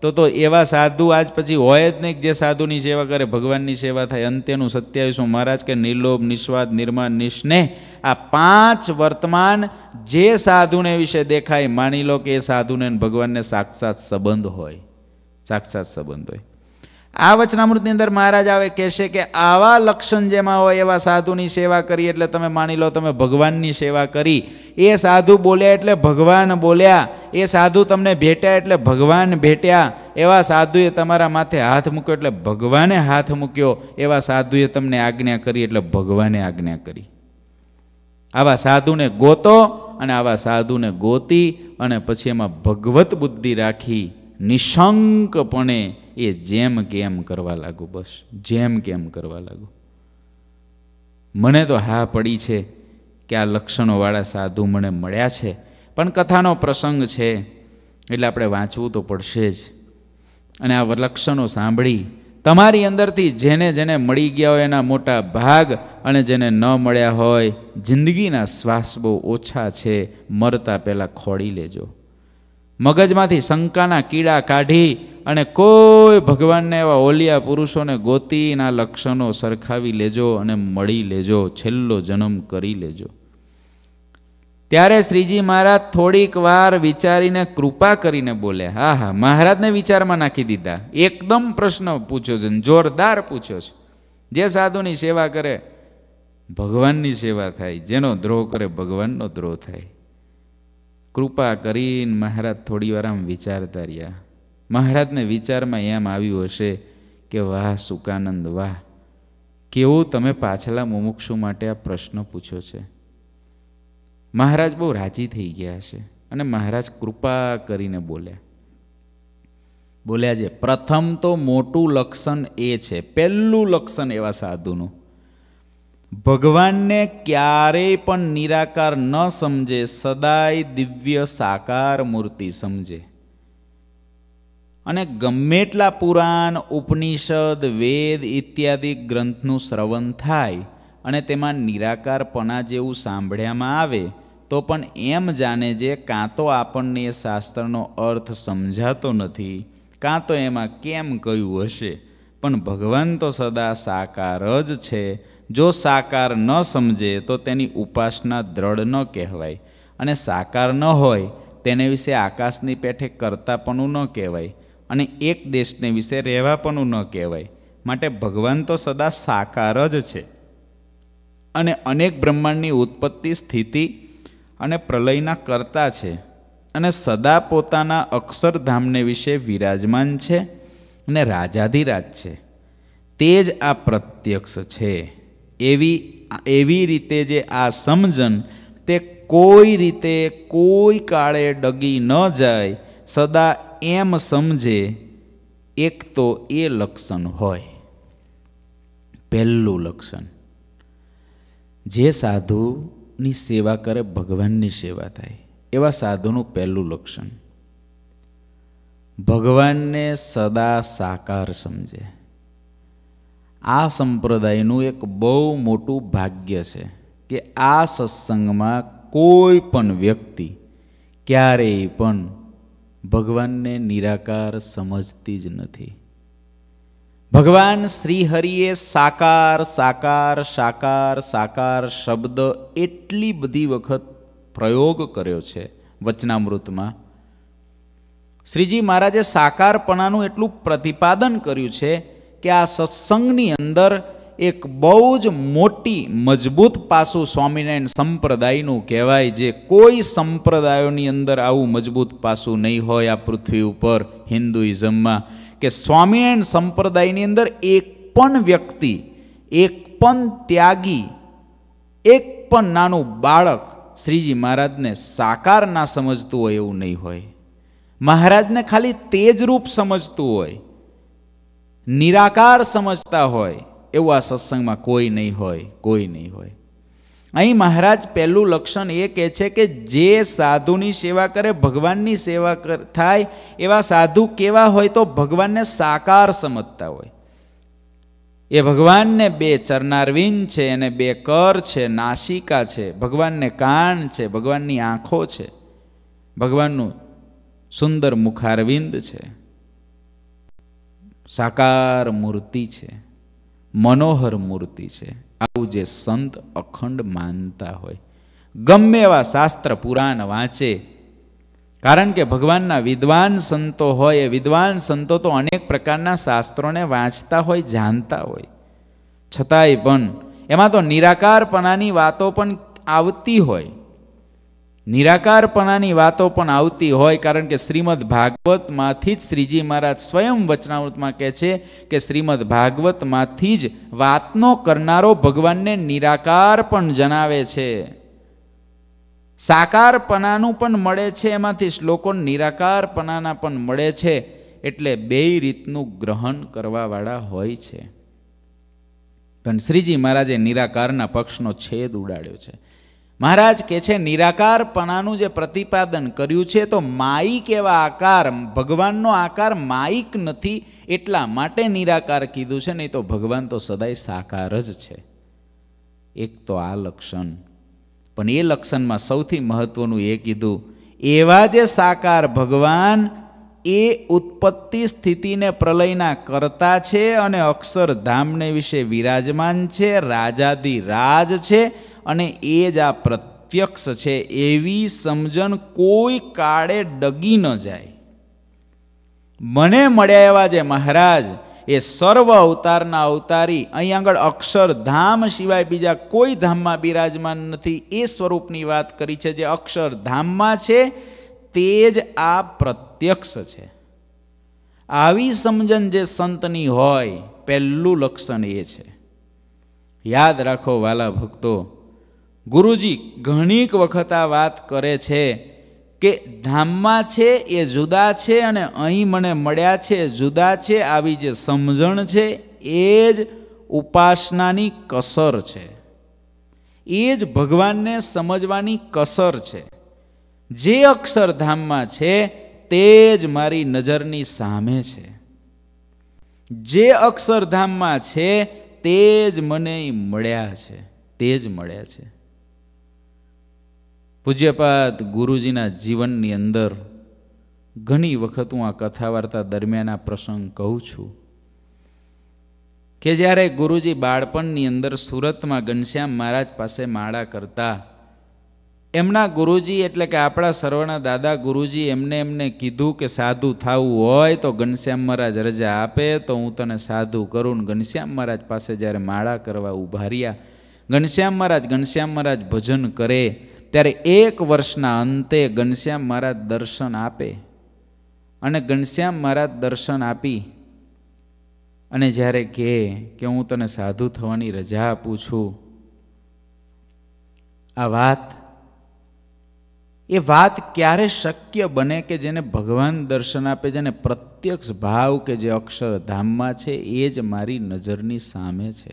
તો તો એવા સાધુ આજ પછી હોય જ નહીં જે સાધુની સેવા કરે ભગવાનની સેવા થાય અંત્યનું સત્યાવીસું મહારાજ કે નિર્લોભ નિસ્વાદ નિર્માણ નિષ્નેહ આ પાંચ વર્તમાન જે સાધુને વિશે દેખાય માની લો કે એ સાધુને ભગવાનને સાક્ષાત સંબંધ હોય સાક્ષાત સંબંધ હોય આ વચનામૃતની અંદર મહારાજ આવે કહેશે કે આવા લક્ષણ જેમાં હોય એવા સાધુની સેવા કરી એટલે તમે માની લો તમે ભગવાનની સેવા કરી એ સાધુ બોલ્યા એટલે ભગવાન બોલ્યા એ સાધુ તમને ભેટ્યા એટલે ભગવાન ભેટ્યા એવા સાધુએ તમારા માથે હાથ મૂક્યો એટલે ભગવાને હાથ મૂક્યો એવા સાધુએ તમને આજ્ઞા કરી એટલે ભગવાને આજ્ઞા કરી આવા સાધુને ગોતો અને આવા સાધુને ગોતી અને પછી એમાં ભગવત બુદ્ધિ રાખી નિશંકપણે એ જેમ કેમ કરવા લાગુ બસ જેમ કેમ કરવા લાગુ મને તો હા પડી છે કે આ લક્ષણોવાળા સાધુ મને મળ્યા છે પણ કથાનો પ્રસંગ છે એટલે આપણે વાંચવું તો પડશે જ અને આ લક્ષણો સાંભળી તમારી અંદરથી જેને જેને મળી ગયા હોય એના મોટા ભાગ અને જેને ન મળ્યા હોય જિંદગીના શ્વાસ બહુ ઓછા છે મરતા પહેલાં ખોડી લેજો મગજમાંથી શંકાના કીડા કાઢી અને કોઈ ભગવાનને એવા ઓલિયા પુરુષોને ગોતીના લક્ષણો સરખાવી લેજો અને મળી લેજો છેલ્લો જન્મ કરી લેજો ત્યારે શ્રીજી મહારાજ થોડીક વાર વિચારીને કૃપા કરીને બોલે હા હા મહારાજને વિચારમાં નાખી દીધા એકદમ પ્રશ્ન પૂછ્યો છે જોરદાર પૂછ્યો છે જે સાધુની સેવા કરે ભગવાનની સેવા થાય જેનો દ્રોહ કરે ભગવાનનો દ્રોહ થાય કૃપા કરીને મહારાજ થોડીવાર આમ વિચારતા રહ્યા મહારાજને વિચારમાં એમ આવ્યું હશે કે વાહ સુકાનંદ વાહ કેવો તમે પાછલા મુમુક્ષુ માટે આ પ્રશ્ન પૂછ્યો છે મહારાજ બહુ રાજી થઈ ગયા છે અને મહારાજ કૃપા કરીને બોલ્યા બોલ્યા છે પ્રથમ તો મોટું લક્ષણ એ છે પહેલું લક્ષણ એવા સાધુનું ભગવાનને ક્યારેય પણ નિરાકાર ન સમજે સદાય દિવ્ય સાકાર મૂર્તિ સમજે અને ગમે એટલા પુરાણ ઉપનિષદ વેદ ઇત્યાદિ ગ્રંથનું શ્રવણ થાય અને તેમાં નિરાકારપણા જેવું સાંભળ્યામાં આવે તો પણ એમ જાણે જે કાં તો આપણને એ શાસ્ત્રનો અર્થ સમજાતો નથી કાં તો એમાં કેમ કહ્યું હશે પણ ભગવાન તો સદા સાકાર જ છે જો સાકાર ન સમજે તો તેની ઉપાસના દ્રઢ ન કહેવાય અને સાકાર ન હોય તેને વિશે આકાશની પેઠે કરતાપણું ન કહેવાય અને એક દેશને વિશે રહેવાપણું ન કહેવાય માટે ભગવાન તો સદા સાકાર જ છે અને અનેક બ્રહ્માંડની ઉત્પત્તિ સ્થિતિ અને પ્રલયના કરતા છે અને સદા પોતાના અક્ષરધામને વિશે વિરાજમાન છે અને રાજાધિરાજ છે તે જ આ પ્રત્યક્ષ છે એવી એવી રીતે જે આ સમજણ તે કોઈ રીતે કોઈ કાળે ડગી ન જાય સદા એમ સમજે એક તો એ લક્ષણ હોય પહેલું લક્ષણ જે સાધુની સેવા કરે ભગવાનની સેવા થાય એવા સાધુનું પહેલું લક્ષણ ભગવાનને સદા સાકાર સમજે આ સંપ્રદાયનું એક બહુ મોટું ભાગ્ય છે કે આ સત્સંગમાં કોઈ પણ વ્યક્તિ ક્યારેય પણ ભગવાનને નિરાકાર સમજતી જ નથી ભગવાન શ્રીહરિએ સાકાર સાકાર સાકાર સાકાર શબ્દ એટલી બધી વખત પ્રયોગ કર્યો છે વચનામૃતમાં શ્રીજી મહારાજે સાકારપણાનું એટલું પ્રતિપાદન કર્યું છે કે આ સત્સંગની અંદર એક બહુ જ મોટી મજબૂત પાસું સ્વામિનારાયણ સંપ્રદાયનું કહેવાય જે કોઈ સંપ્રદાયોની અંદર આવું મજબૂત પાસું નહીં હોય આ પૃથ્વી ઉપર હિન્દુઇઝમમાં કે સ્વામિનારાયણ સંપ્રદાયની અંદર એક પણ વ્યક્તિ એક પણ ત્યાગી એક પણ નાનું બાળક શ્રીજી મહારાજને સાકાર ના સમજતું હોય એવું નહીં હોય મહારાજને ખાલી તેજ રૂપ સમજતું હોય નિરાકાર સમજતા હોય એવું આ સત્સંગમાં કોઈ નહીં હોય કોઈ નહીં હોય અહીં મહારાજ પહેલું લક્ષણ એ કહે છે કે જે સાધુની સેવા કરે ભગવાનની સેવા થાય એવા સાધુ કેવા હોય તો ભગવાનને સાકાર સમજતા હોય એ ભગવાનને બે ચરનારવિંદ છે એને બે કર છે નાસિકા છે ભગવાનને કાન છે ભગવાનની આંખો છે ભગવાનનું સુંદર મુખારવિંદ છે સાકાર મૂર્તિ છે મનોહર મૂર્તિ છે આવું જે સંત અખંડ માનતા હોય ગમે એવા શાસ્ત્ર પુરાણ વાંચે કારણ કે ભગવાનના વિદ્વાન સંતો હોય એ વિદ્વાન સંતો તો અનેક પ્રકારના શાસ્ત્રોને વાંચતા હોય જાણતા હોય છતાંય પણ એમાં તો નિરાકારપણાની વાતો પણ આવતી હોય નિરાકારપણાની વાતો પણ આવતી હોય કારણ કે શ્રીમદ ભાગવતમાંથી જ શ્રીજી મહારાજ સ્વયં વચનાવૃતમાં કહે છે કે શ્રીમદ ભાગવતમાંથી જ વાતનો કરનારો ભગવાનને નિરાકાર પણ જણાવે છે સાકારપણાનું પણ મળે છે એમાંથી શ્લોકો નિરાકારપણાના પણ મળે છે એટલે બે રીતનું ગ્રહણ કરવાવાળા હોય છે પણ શ્રીજી મહારાજે નિરાકારના પક્ષનો છેદ ઉડાડ્યો છે મહારાજ કે છે નિરાકારપણાનું જે પ્રતિપાદન કર્યું છે તો માઈક એવા આકાર ભગવાનનો આકાર માયિક નથી એટલા માટે નિરાકાર કીધું છે નહીં તો ભગવાન તો સદાય સાકાર જ છે એક તો આ લક્ષણ પણ એ લક્ષણમાં સૌથી મહત્વનું એ કીધું એવા જે સાકાર ભગવાન એ ઉત્પત્તિ સ્થિતિને પ્રલયના કરતા છે અને અક્ષરધામને વિશે વિરાજમાન છે રાજાદી રાજ છે અને એ જ આ પ્રત્યક્ષ છે એવી સમજણ કોઈ કાળે ડગી ન જાય મને મળ્યા એવા જે મહારાજ એ સર્વ અવતારના અવતારી અહીં આગળ અક્ષરધામ સિવાય બીજા કોઈ ધામમાં બિરાજમાન નથી એ સ્વરૂપની વાત કરી છે જે અક્ષરધામમાં છે તે જ આ પ્રત્યક્ષ છે આવી સમજણ જે સંતની હોય પહેલું લક્ષણ એ છે યાદ રાખો વાલા ભક્તો ગુરુજી ઘણીક વખત આ વાત કરે છે કે ધામમાં છે એ જુદા છે અને અહીં મને મળ્યા છે જુદા છે આવી જે સમજણ છે એ જ ઉપાસનાની કસર છે એ જ ભગવાનને સમજવાની કસર છે જે અક્ષરધામમાં છે તે જ મારી નજરની સામે છે જે અક્ષરધામમાં છે તે જ મને મળ્યા છે તે જ મળ્યા છે પૂજ્યપાદ ગુરુજીના જીવનની અંદર ઘણી વખત હું આ કથા વાર્તા દરમિયાન આ પ્રસંગ કહું છું કે જ્યારે ગુરુજી બાળપણની અંદર સુરતમાં ઘનશ્યામ મહારાજ પાસે માળા કરતા એમના ગુરુજી એટલે કે આપણા સર્વના દાદા ગુરુજી એમને એમને કીધું કે સાધુ થવું હોય તો ઘનશ્યામ મહારાજ રજા આપે તો હું તને સાધુ કરું ને ઘનશ્યામ મહારાજ પાસે જ્યારે માળા કરવા ઉભા રહ્યા ઘનશ્યામ મહારાજ ઘનશ્યામ મહારાજ ભજન કરે ત્યારે એક વર્ષના અંતે ઘનશ્યામ મહારાજ દર્શન આપે અને ઘનશ્યામ મહારાજ દર્શન આપી અને જ્યારે કહે કે હું તને સાધુ થવાની રજા આપું છું આ વાત એ વાત ક્યારે શક્ય બને કે જેને ભગવાન દર્શન આપે જેને પ્રત્યક્ષ ભાવ કે જે અક્ષરધામમાં છે એ જ મારી નજરની સામે છે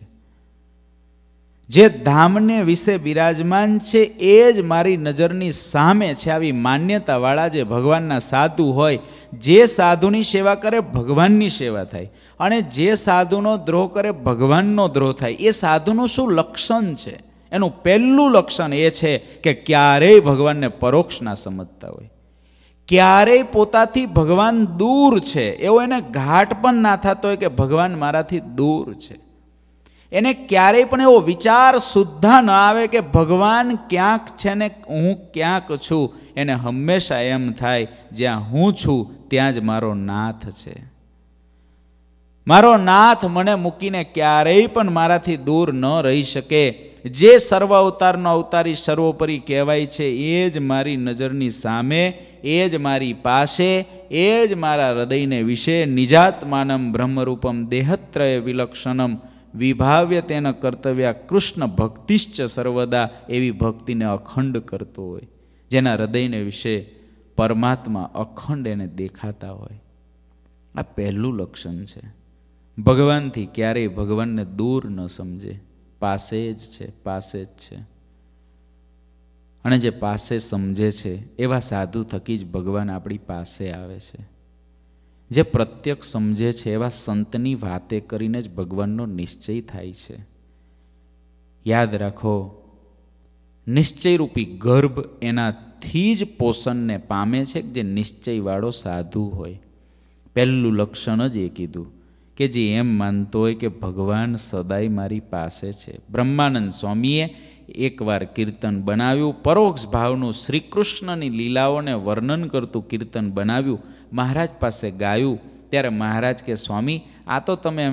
જે ધામને વિશે બિરાજમાન છે એ જ મારી નજરની સામે છે આવી માન્યતાવાળા જે ભગવાનના સાધુ હોય જે સાધુની સેવા કરે ભગવાનની સેવા થાય અને જે સાધુનો દ્રોહ કરે ભગવાનનો દ્રોહ થાય એ સાધુનું શું લક્ષણ છે એનું પહેલું લક્ષણ એ છે કે ક્યારેય ભગવાનને પરોક્ષ ના સમજતા હોય ક્યારેય પોતાથી ભગવાન દૂર છે એવો એને ઘાટ પણ ના થતો હોય કે ભગવાન મારાથી દૂર છે એને ક્યારેય પણ એવો વિચાર સુદ્ધા ન આવે કે ભગવાન ક્યાંક છે ને હું ક્યાંક છું એને હંમેશા એમ થાય જ્યાં હું છું ત્યાં જ મારો નાથ છે મારો નાથ મને મૂકીને ક્યારેય પણ મારાથી દૂર ન રહી શકે જે સર્વ અવતારનો અવતારી સર્વોપરી કહેવાય છે એ જ મારી નજરની સામે એ જ મારી પાસે એ જ મારા હૃદયને વિશે નિજાત્માનમ બ્રહ્મરૂપમ દેહત્રય વિલક્ષણમ વિભાવ્ય તેના કર્તવ્ય કૃષ્ણ ભક્તિશ્ચ સર્વદા એવી ભક્તિને અખંડ કરતો હોય જેના હૃદયને વિશે પરમાત્મા અખંડ એને દેખાતા હોય આ પહેલું લક્ષણ છે ભગવાનથી ક્યારેય ભગવાનને દૂર ન સમજે પાસે જ છે પાસે જ છે અને જે પાસે સમજે છે એવા સાધુ થકી જ ભગવાન આપણી પાસે આવે છે જે પ્રત્યક્ષ સમજે છે એવા સંતની વાતે કરીને જ ભગવાનનો નિશ્ચય થાય છે યાદ રાખો નિશ્ચયરૂપી ગર્ભ એનાથી જ પોષણને પામે છે જે નિશ્ચયવાળો સાધુ હોય પહેલું લક્ષણ જ એ કીધું કે જે એમ માનતો હોય કે ભગવાન સદાય મારી પાસે છે બ્રહ્માનંદ સ્વામીએ એકવાર કીર્તન બનાવ્યું પરોક્ષ ભાવનું શ્રીકૃષ્ણની લીલાઓને વર્ણન કરતું કીર્તન બનાવ્યું મહારાજ પાસે ગાયું ત્યારે મહારાજ કે સ્વામી આ તો તમે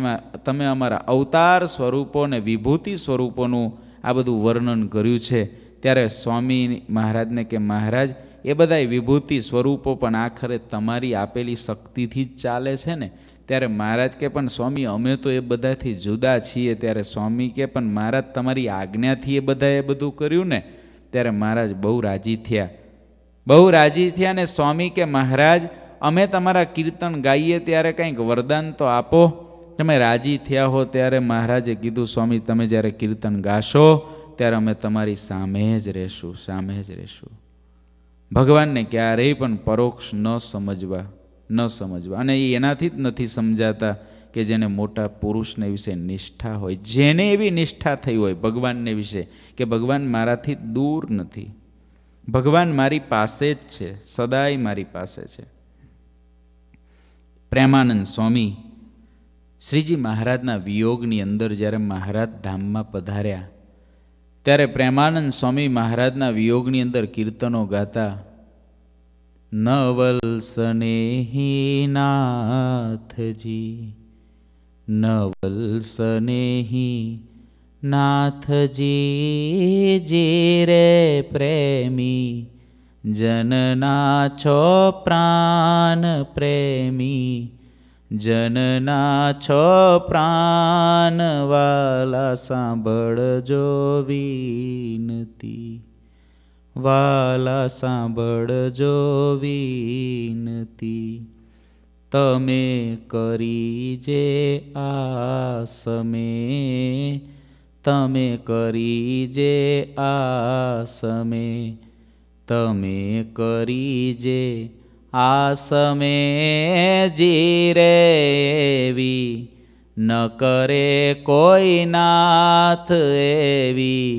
તમે અમારા અવતાર સ્વરૂપો ને વિભૂતિ સ્વરૂપોનું આ બધું વર્ણન કર્યું છે ત્યારે સ્વામી મહારાજને કે મહારાજ એ બધા વિભૂતિ સ્વરૂપો પણ આખરે તમારી આપેલી શક્તિથી જ ચાલે છે ને ત્યારે મહારાજ કે પણ સ્વામી અમે તો એ બધાથી જુદા છીએ ત્યારે સ્વામી કે પણ મહારાજ તમારી આજ્ઞાથી એ બધાએ બધું કર્યું ને ત્યારે મહારાજ બહુ રાજી થયા બહુ રાજી થયા ને સ્વામી કે મહારાજ અમે તમારા કીર્તન ગાઈએ ત્યારે કંઈક વરદાન તો આપો તમે રાજી થયા હો ત્યારે મહારાજે કીધું સ્વામી તમે જ્યારે કીર્તન ગાશો ત્યારે અમે તમારી સામે જ રહેશું સામે જ રહેશું ભગવાનને ક્યારેય પણ પરોક્ષ ન સમજવા ન સમજવા અને એ એનાથી જ નથી સમજાતા કે જેને મોટા પુરુષને વિશે નિષ્ઠા હોય જેને એવી નિષ્ઠા થઈ હોય ભગવાનને વિશે કે ભગવાન મારાથી દૂર નથી ભગવાન મારી પાસે જ છે સદાય મારી પાસે છે પ્રેમાનંદ સ્વામી શ્રીજી મહારાજના વિયોગની અંદર જ્યારે મહારાજ ધામમાં પધાર્યા ત્યારે પ્રેમાનંદ સ્વામી મહારાજના વિયોગની અંદર કીર્તનો ગાતા નવલ સ્નેહીનાથજી નવલ સ્નેહી નાથજી જે રે પ્રેમી જનના છો પ્રાણ પ્રેમી જનના છો પ્રાણ વાલા સાંભળજો વિનતી વાલા સાંભળજો વિનતી તમે કરી જે આ સમે તમે કરી જે આ સમે તમે કરી જે આસમે જીરેવી ન કરે કોઈ નાથ એવી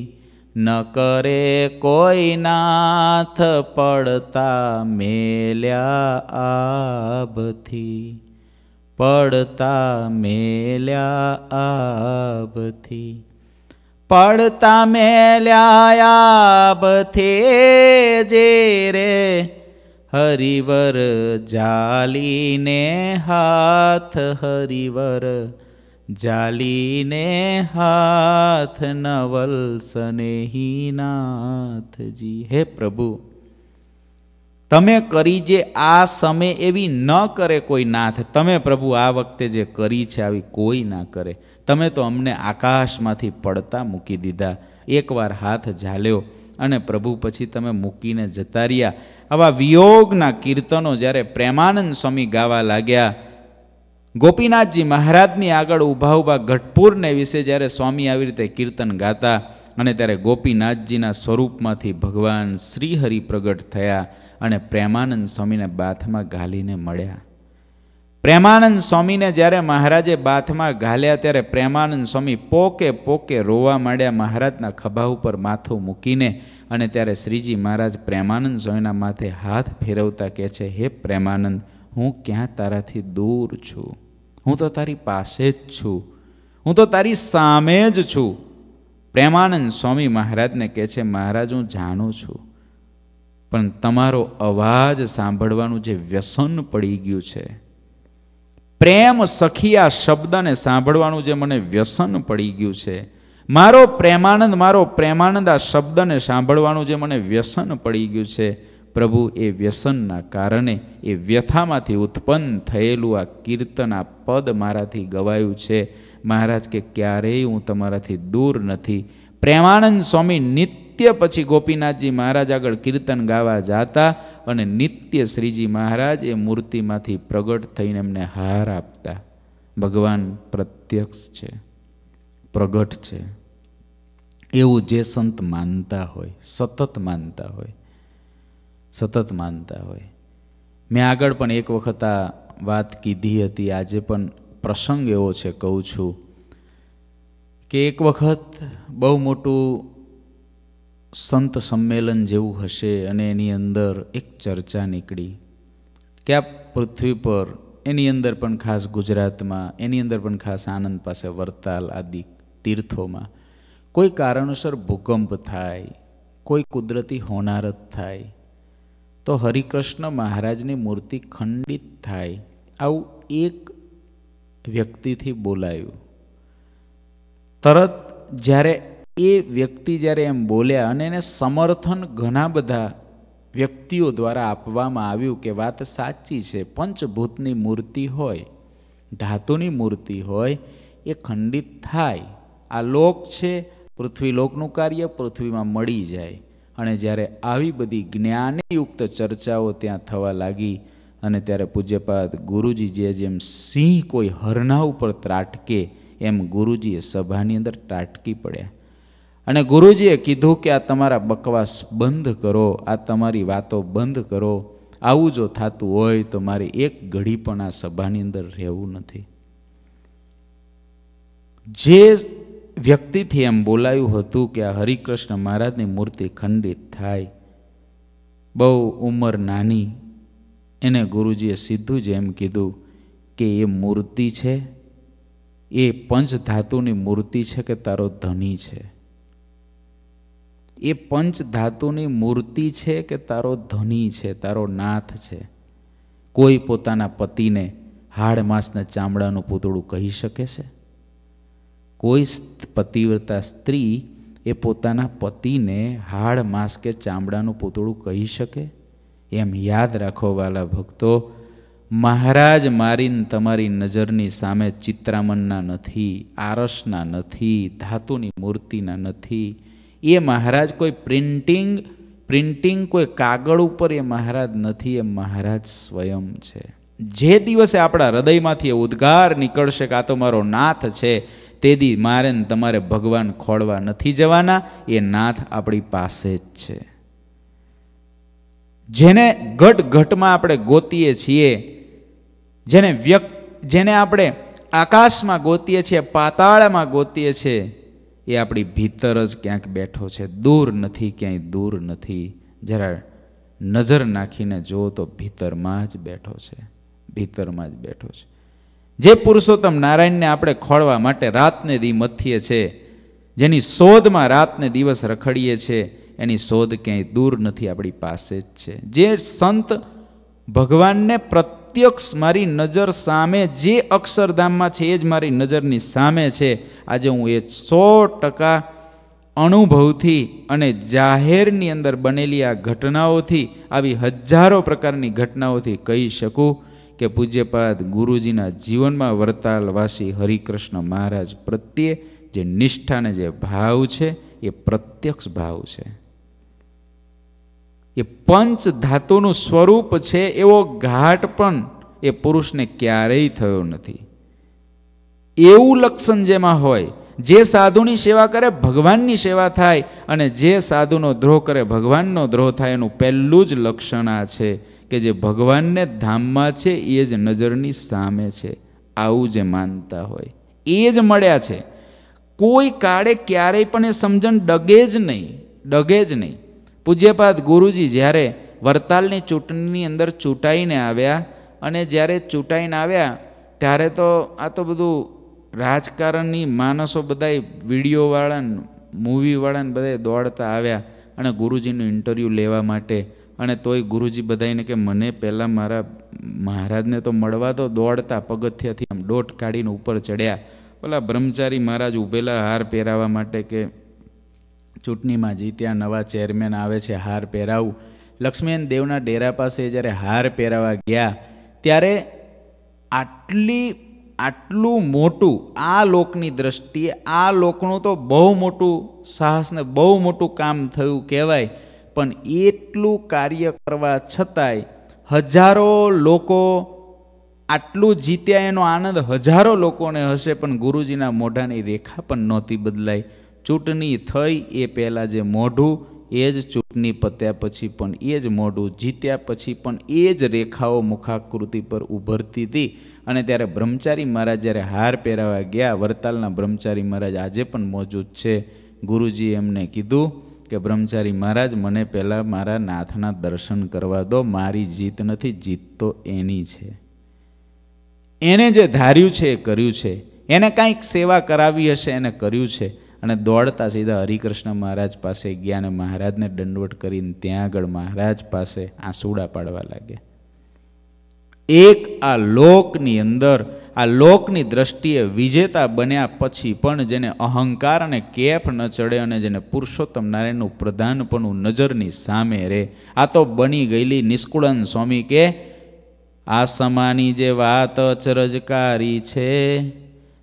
ન કરે કોઈ નાથ પડતા મેલ્યા આબથી પડતા મેલ્યા આબથી પડતા મેલ્યા બથે જે રે હરિવર જાલીને હાથ હરિવર જાલીને હાથ નવલ સનેહીનાથજી હે પ્રભુ તમે કરી જે આ સમય એવી ન કરે કોઈ નાથ તમે પ્રભુ આ વખતે જે કરી છે આવી કોઈ ના કરે તમે તો અમને આકાશમાંથી પડતા મૂકી દીધા એકવાર હાથ ઝાલ્યો અને પ્રભુ પછી તમે મૂકીને જતા રહ્યા આવા વિયોગના કીર્તનો જ્યારે પ્રેમાનંદ સ્વામી ગાવા લાગ્યા ગોપીનાથજી મહારાજની આગળ ઊભા ઊભા ગઠપુરને વિશે જ્યારે સ્વામી આવી રીતે કીર્તન ગાતા અને ત્યારે ગોપીનાથજીના સ્વરૂપમાંથી ભગવાન શ્રીહરિ પ્રગટ થયા અને પ્રેમાનંદ સ્વામીને બાથમાં ગાલીને મળ્યા પ્રેમાનંદ સ્વામીને જ્યારે મહારાજે બાથમાં ઘાલ્યા ત્યારે પ્રેમાનંદ સ્વામી પોકે પોકે રોવા માંડ્યા મહારાજના ખભા ઉપર માથું મૂકીને અને ત્યારે શ્રીજી મહારાજ પ્રેમાનંદ સ્વામીના માથે હાથ ફેરવતા કહે છે હે પ્રેમાનંદ હું ક્યાં તારાથી દૂર છું હું તો તારી પાસે જ છું હું તો તારી સામે જ છું પ્રેમાનંદ સ્વામી મહારાજને કહે છે મહારાજ હું જાણું છું પણ તમારો અવાજ સાંભળવાનું જે વ્યસન પડી ગયું છે પ્રેમ સખી આ શબ્દને સાંભળવાનું જે મને વ્યસન પડી ગયું છે મારો પ્રેમાનંદ મારો પ્રેમાનંદ આ શબ્દને સાંભળવાનું જે મને વ્યસન પડી ગયું છે પ્રભુ એ વ્યસનના કારણે એ વ્યથામાંથી ઉત્પન્ન થયેલું આ કીર્તન આ પદ મારાથી ગવાયું છે મહારાજ કે ક્યારેય હું તમારાથી દૂર નથી પ્રેમાનંદ સ્વામી નિત્ય નિત્ય પછી ગોપીનાથજી મહારાજ આગળ કીર્તન ગાવા જાતા અને નિત્ય શ્રીજી મહારાજ એ મૂર્તિમાંથી પ્રગટ થઈને એમને હાર આપતા ભગવાન પ્રત્યક્ષ છે પ્રગટ છે એવું જે સંત માનતા હોય સતત માનતા હોય સતત માનતા હોય મેં આગળ પણ એક વખત આ વાત કીધી હતી આજે પણ પ્રસંગ એવો છે કહું છું કે એક વખત બહુ મોટું સંત સંમેલન જેવું હશે અને એની અંદર એક ચર્ચા નીકળી ક્યાં પૃથ્વી પર એની અંદર પણ ખાસ ગુજરાતમાં એની અંદર પણ ખાસ આનંદ પાસે વરતાલ આદિ તીર્થોમાં કોઈ કારણોસર ભૂકંપ થાય કોઈ કુદરતી હોનારત થાય તો હરિકૃષ્ણ મહારાજની મૂર્તિ ખંડિત થાય આવું એક વ્યક્તિથી બોલાયું તરત જ્યારે એ વ્યક્તિ જ્યારે એમ બોલ્યા અને એને સમર્થન ઘણા બધા વ્યક્તિઓ દ્વારા આપવામાં આવ્યું કે વાત સાચી છે પંચભૂતની મૂર્તિ હોય ધાતુની મૂર્તિ હોય એ ખંડિત થાય આ લોક છે પૃથ્વી લોકનું કાર્ય પૃથ્વીમાં મળી જાય અને જ્યારે આવી બધી જ્ઞાનયુક્ત ચર્ચાઓ ત્યાં થવા લાગી અને ત્યારે પૂજ્યપાદ ગુરુજી જે જેમ સિંહ કોઈ હરના ઉપર ત્રાટકે એમ ગુરુજીએ સભાની અંદર ત્રાટકી પડ્યા અને ગુરુજીએ કીધું કે આ તમારા બકવાસ બંધ કરો આ તમારી વાતો બંધ કરો આવું જો થતું હોય તો મારે એક ઘડી પણ આ સભાની અંદર રહેવું નથી જે વ્યક્તિથી એમ બોલાયું હતું કે આ હરિકૃષ્ણ મહારાજની મૂર્તિ ખંડિત થાય બહુ ઉંમર નાની એને ગુરુજીએ સીધું જ એમ કીધું કે એ મૂર્તિ છે એ પંચધાતુની મૂર્તિ છે કે તારો ધની છે એ પંચ ધાતુની મૂર્તિ છે કે તારો ધની છે તારો નાથ છે કોઈ પોતાના પતિને હાડ માંસના ચામડાનું પૂતળું કહી શકે છે કોઈ પતિવ્રતા સ્ત્રી એ પોતાના પતિને હાડ માસ કે ચામડાનું પૂતળું કહી શકે એમ યાદ રાખો ભક્તો મહારાજ મારીને તમારી નજરની સામે ચિત્રામનના નથી આરસના નથી ધાતુની મૂર્તિના નથી એ મહારાજ કોઈ પ્રિન્ટિંગ પ્રિન્ટિંગ કોઈ કાગળ ઉપર એ મહારાજ નથી એ મહારાજ સ્વયં છે જે દિવસે આપણા હૃદયમાંથી એ ઉદ્ગાર નીકળશે કાં તો મારો નાથ છે તે દી મારે ને તમારે ભગવાન ખોળવા નથી જવાના એ નાથ આપણી પાસે જ છે જેને ઘટ ઘટમાં આપણે ગોતીએ છીએ જેને વ્યક્ત જેને આપણે આકાશમાં ગોતીએ છીએ પાતાળમાં ગોતીએ છીએ એ આપણી ભીતર જ ક્યાંક બેઠો છે દૂર નથી ક્યાંય દૂર નથી જરા નજર નાખીને જુઓ તો ભીતરમાં જ બેઠો છે ભીતરમાં જ બેઠો છે જે પુરુષોત્તમ નારાયણને આપણે ખોળવા માટે રાતને દી મથીએ છે જેની શોધમાં રાતને દિવસ રખડીએ છીએ એની શોધ ક્યાંય દૂર નથી આપણી પાસે જ છે જે સંત ભગવાનને પ્રત્યે પ્રત્યક્ષ મારી નજર સામે જે અક્ષરધામમાં છે એ જ મારી નજરની સામે છે આજે હું એ સો ટકા અનુભવથી અને જાહેરની અંદર બનેલી આ ઘટનાઓથી આવી હજારો પ્રકારની ઘટનાઓથી કહી શકું કે પૂજ્યપાદ ગુરુજીના જીવનમાં વરતાલવાસી હરિકૃષ્ણ મહારાજ પ્રત્યે જે નિષ્ઠાને જે ભાવ છે એ પ્રત્યક્ષ ભાવ છે એ પંચ ધાતુનું સ્વરૂપ છે એવો ઘાટ પણ એ પુરુષને ક્યારેય થયો નથી એવું લક્ષણ જેમાં હોય જે સાધુની સેવા કરે ભગવાનની સેવા થાય અને જે સાધુનો દ્રોહ કરે ભગવાનનો દ્રોહ થાય એનું પહેલું જ લક્ષણ આ છે કે જે ભગવાનને ધામમાં છે એ જ નજરની સામે છે આવું જે માનતા હોય એ જ મળ્યા છે કોઈ કાળે ક્યારેય પણ એ સમજણ ડગે જ નહીં ડગે જ નહીં પૂજ્યપાદ ગુરુજી જ્યારે વરતાલની ચૂંટણીની અંદર ચૂંટાઈને આવ્યા અને જ્યારે ચૂંટાઈને આવ્યા ત્યારે તો આ તો બધું રાજકારણની માણસો બધા વિડીયોવાળાને મૂવીવાળાને બધા દોડતા આવ્યા અને ગુરુજીનું ઇન્ટરવ્યૂ લેવા માટે અને તોય ગુરુજી બધાને કે મને પહેલાં મારા મહારાજને તો મળવા તો દોડતા પગથિયાથી આમ દોટ કાઢીને ઉપર ચડ્યા પેલા બ્રહ્મચારી મહારાજ ઊભેલા હાર પહેરાવા માટે કે ચૂંટણીમાં જીત્યા નવા ચેરમેન આવે છે હાર પહેરાવું લક્ષ્મીએન દેવના ડેરા પાસે જ્યારે હાર પહેરાવા ગયા ત્યારે આટલી આટલું મોટું આ લોકની દ્રષ્ટિએ આ લોકનું તો બહુ મોટું સાહસને બહુ મોટું કામ થયું કહેવાય પણ એટલું કાર્ય કરવા છતાંય હજારો લોકો આટલું જીત્યા એનો આનંદ હજારો લોકોને હશે પણ ગુરુજીના મોઢાની રેખા પણ નહોતી બદલાઈ ચૂંટણી થઈ એ પહેલાં જે મોઢું એ જ ચૂંટણી પત્યા પછી પણ એ જ મોઢું જીત્યા પછી પણ એ જ રેખાઓ મુખાકૃતિ પર ઉભરતી હતી અને ત્યારે બ્રહ્મચારી મહારાજ જ્યારે હાર પહેરાવા ગયા વરતાલના બ્રહ્મચારી મહારાજ આજે પણ મોજૂદ છે ગુરુજીએ એમને કીધું કે બ્રહ્મચારી મહારાજ મને પહેલાં મારા નાથના દર્શન કરવા દો મારી જીત નથી જીત તો એની છે એણે જે ધાર્યું છે એ કર્યું છે એને કાંઈક સેવા કરાવી હશે એને કર્યું છે અને દોડતા સીધા હરિકૃષ્ણ મહારાજ પાસે ગયા અને મહારાજને દંડવટ કરીને ત્યાં આગળ મહારાજ પાસે આંસુડા પાડવા લાગ્યા એક આ લોકની અંદર આ લોકની દ્રષ્ટિએ વિજેતા બન્યા પછી પણ જેને અહંકાર અને કેફ ન ચડે અને જેને પુરુષોત્તમ નારાયણનું પ્રધાનપણું નજરની સામે રહે આ તો બની ગયેલી નિષ્કુળન સ્વામી કે આ સમાની જે વાત અચરજકારી છે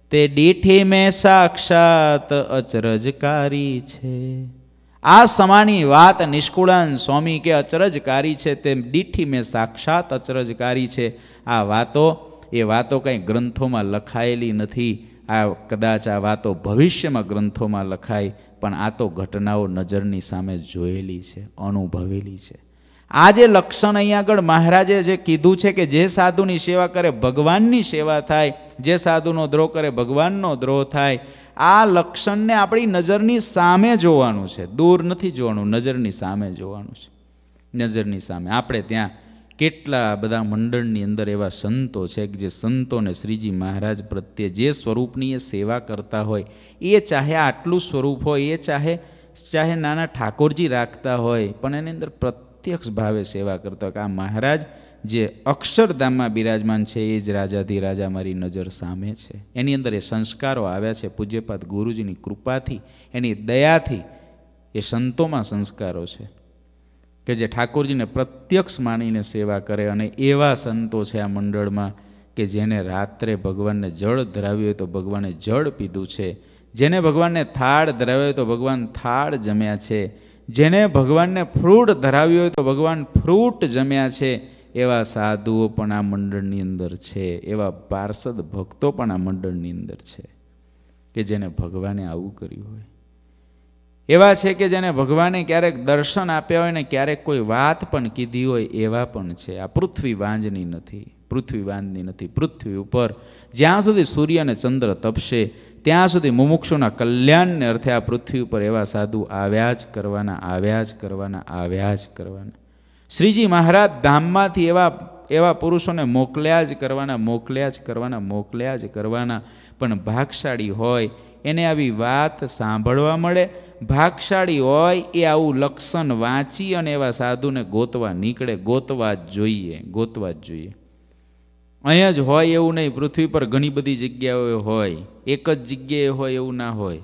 તે દીઠી મેં સાક્ષાત અચરજકારી છે આ સમાની વાત નિષ્કુળાન સ્વામી કે અચરજકારી છે તે દીઠી મેં સાક્ષાત અચરજકારી છે આ વાતો એ વાતો કંઈ ગ્રંથોમાં લખાયેલી નથી આ કદાચ આ વાતો ભવિષ્યમાં ગ્રંથોમાં લખાય પણ આ તો ઘટનાઓ નજરની સામે જોયેલી છે અનુભવેલી છે આ જે લક્ષણ અહીંયા આગળ મહારાજે જે કીધું છે કે જે સાધુની સેવા કરે ભગવાનની સેવા થાય જે સાધુનો દ્રોહ કરે ભગવાનનો દ્રોહ થાય આ લક્ષણને આપણી નજરની સામે જોવાનું છે દૂર નથી જોવાનું નજરની સામે જોવાનું છે નજરની સામે આપણે ત્યાં કેટલા બધા મંડળની અંદર એવા સંતો છે કે જે સંતોને શ્રીજી મહારાજ પ્રત્યે જે સ્વરૂપની એ સેવા કરતા હોય એ ચાહે આટલું સ્વરૂપ હોય એ ચાહે ચાહે નાના ઠાકોરજી રાખતા હોય પણ એની અંદર પ્રત્યક્ષ ભાવે સેવા કરતા હોય કે આ મહારાજ જે અક્ષરધામમાં બિરાજમાન છે એ જ રાજાધી રાજા મારી નજર સામે છે એની અંદર એ સંસ્કારો આવ્યા છે પૂજ્યપાદ ગુરુજીની કૃપાથી એની દયાથી એ સંતોમાં સંસ્કારો છે કે જે ઠાકોરજીને પ્રત્યક્ષ માણીને સેવા કરે અને એવા સંતો છે આ મંડળમાં કે જેને રાત્રે ભગવાનને જળ ધરાવ્યું હોય તો ભગવાને જળ પીધું છે જેને ભગવાનને થાળ ધરાવ્યો હોય તો ભગવાન થાળ જમ્યા છે જેને ભગવાનને ફ્રૂટ ધરાવ્યું હોય તો ભગવાન ફ્રૂટ જમ્યા છે એવા સાધુઓ પણ આ મંડળની અંદર છે એવા પાર્ષદ ભક્તો પણ આ મંડળની અંદર છે કે જેને ભગવાને આવું કર્યું હોય એવા છે કે જેને ભગવાને ક્યારેક દર્શન આપ્યા હોય ને ક્યારેક કોઈ વાત પણ કીધી હોય એવા પણ છે આ પૃથ્વી વાંજની નથી પૃથ્વી વાંજની નથી પૃથ્વી ઉપર જ્યાં સુધી સૂર્ય અને ચંદ્ર તપશે ત્યાં સુધી મુમુક્ષુના કલ્યાણને અર્થે આ પૃથ્વી ઉપર એવા સાધુ આવ્યા જ કરવાના આવ્યા જ કરવાના આવ્યા જ કરવાના શ્રીજી મહારાજ ધામમાંથી એવા એવા પુરુષોને મોકલ્યા જ કરવાના મોકલ્યા જ કરવાના મોકલ્યા જ કરવાના પણ ભાગશાળી હોય એને આવી વાત સાંભળવા મળે ભાગશાળી હોય એ આવું લક્ષણ વાંચી અને એવા સાધુને ગોતવા નીકળે ગોતવા જ જોઈએ ગોતવા જ જોઈએ અહીંયા જ હોય એવું નહીં પૃથ્વી પર ઘણી બધી જગ્યાઓએ હોય એક જ જગ્યાએ હોય એવું ના હોય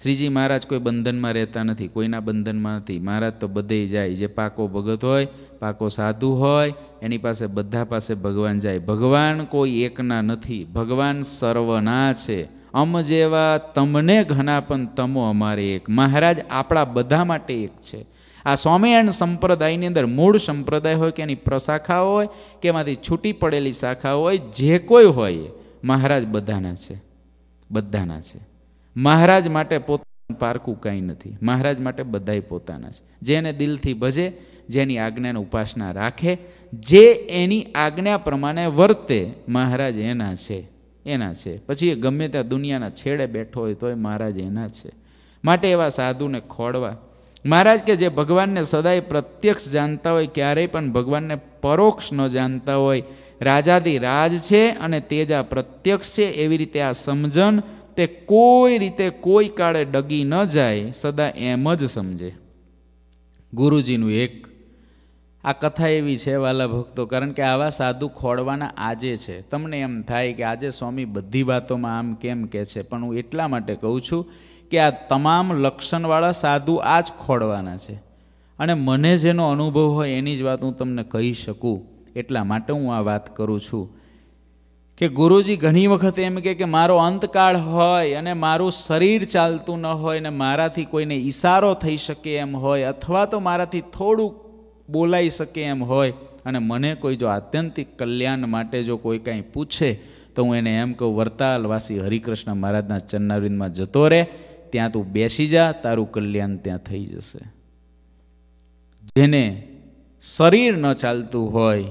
શ્રીજી મહારાજ કોઈ બંધનમાં રહેતા નથી કોઈના બંધનમાં નથી મહારાજ તો બધે જાય જે પાકો ભગત હોય પાકો સાધુ હોય એની પાસે બધા પાસે ભગવાન જાય ભગવાન કોઈ એકના નથી ભગવાન સર્વના છે અમ જેવા તમને ઘણા પણ તમો અમારે એક મહારાજ આપણા બધા માટે એક છે આ સ્વામિનારાયણ સંપ્રદાયની અંદર મૂળ સંપ્રદાય હોય કે એની પ્રશાખા હોય કે એમાંથી છૂટી પડેલી શાખા હોય જે કોઈ હોય મહારાજ બધાના છે બધાના છે મહારાજ માટે પોતાનું પારકું કાંઈ નથી મહારાજ માટે બધાય પોતાના છે જેને દિલથી ભજે જેની આજ્ઞાને ઉપાસના રાખે જે એની આજ્ઞા પ્રમાણે વર્તે મહારાજ એના છે એના છે પછી એ ગમે ત્યાં દુનિયાના છેડે બેઠો હોય તોય મહારાજ એના છે માટે એવા સાધુને ખોડવા મહારાજ કે જે ભગવાનને સદાય પ્રત્યક્ષ જાણતા હોય ક્યારેય પણ ભગવાનને પરોક્ષ ન જાણતા હોય રાજાદી રાજ છે અને તેજા પ્રત્યક્ષ છે એવી રીતે આ સમજણ તે કોઈ રીતે કોઈ કાળે ડગી ન જાય સદા એમ જ સમજે ગુરુજીનું એક આ કથા એવી છે વાલા ભક્તો કારણ કે આવા સાધુ ખોળવાના આજે છે તમને એમ થાય કે આજે સ્વામી બધી વાતોમાં આમ કેમ કે છે પણ હું એટલા માટે કહું છું કે આ તમામ લક્ષણવાળા સાધુ આ જ ખોળવાના છે અને મને જેનો અનુભવ હોય એની જ વાત હું તમને કહી શકું એટલા માટે હું આ વાત કરું છું કે ગુરુજી ઘણી વખત એમ કે મારો અંતકાળ હોય અને મારું શરીર ચાલતું ન હોય અને મારાથી કોઈને ઈશારો થઈ શકે એમ હોય અથવા તો મારાથી થોડુંક બોલાઈ શકે એમ હોય અને મને કોઈ જો આત્યંતિક કલ્યાણ માટે જો કોઈ કાંઈ પૂછે તો હું એને એમ કહું વરતાલવાસી હરિકૃષ્ણ મહારાજના ચરણારવિંદમાં જતો રહે ત્યાં તું બેસી જા તારું કલ્યાણ ત્યાં થઈ જશે જેને શરીર ન ચાલતું હોય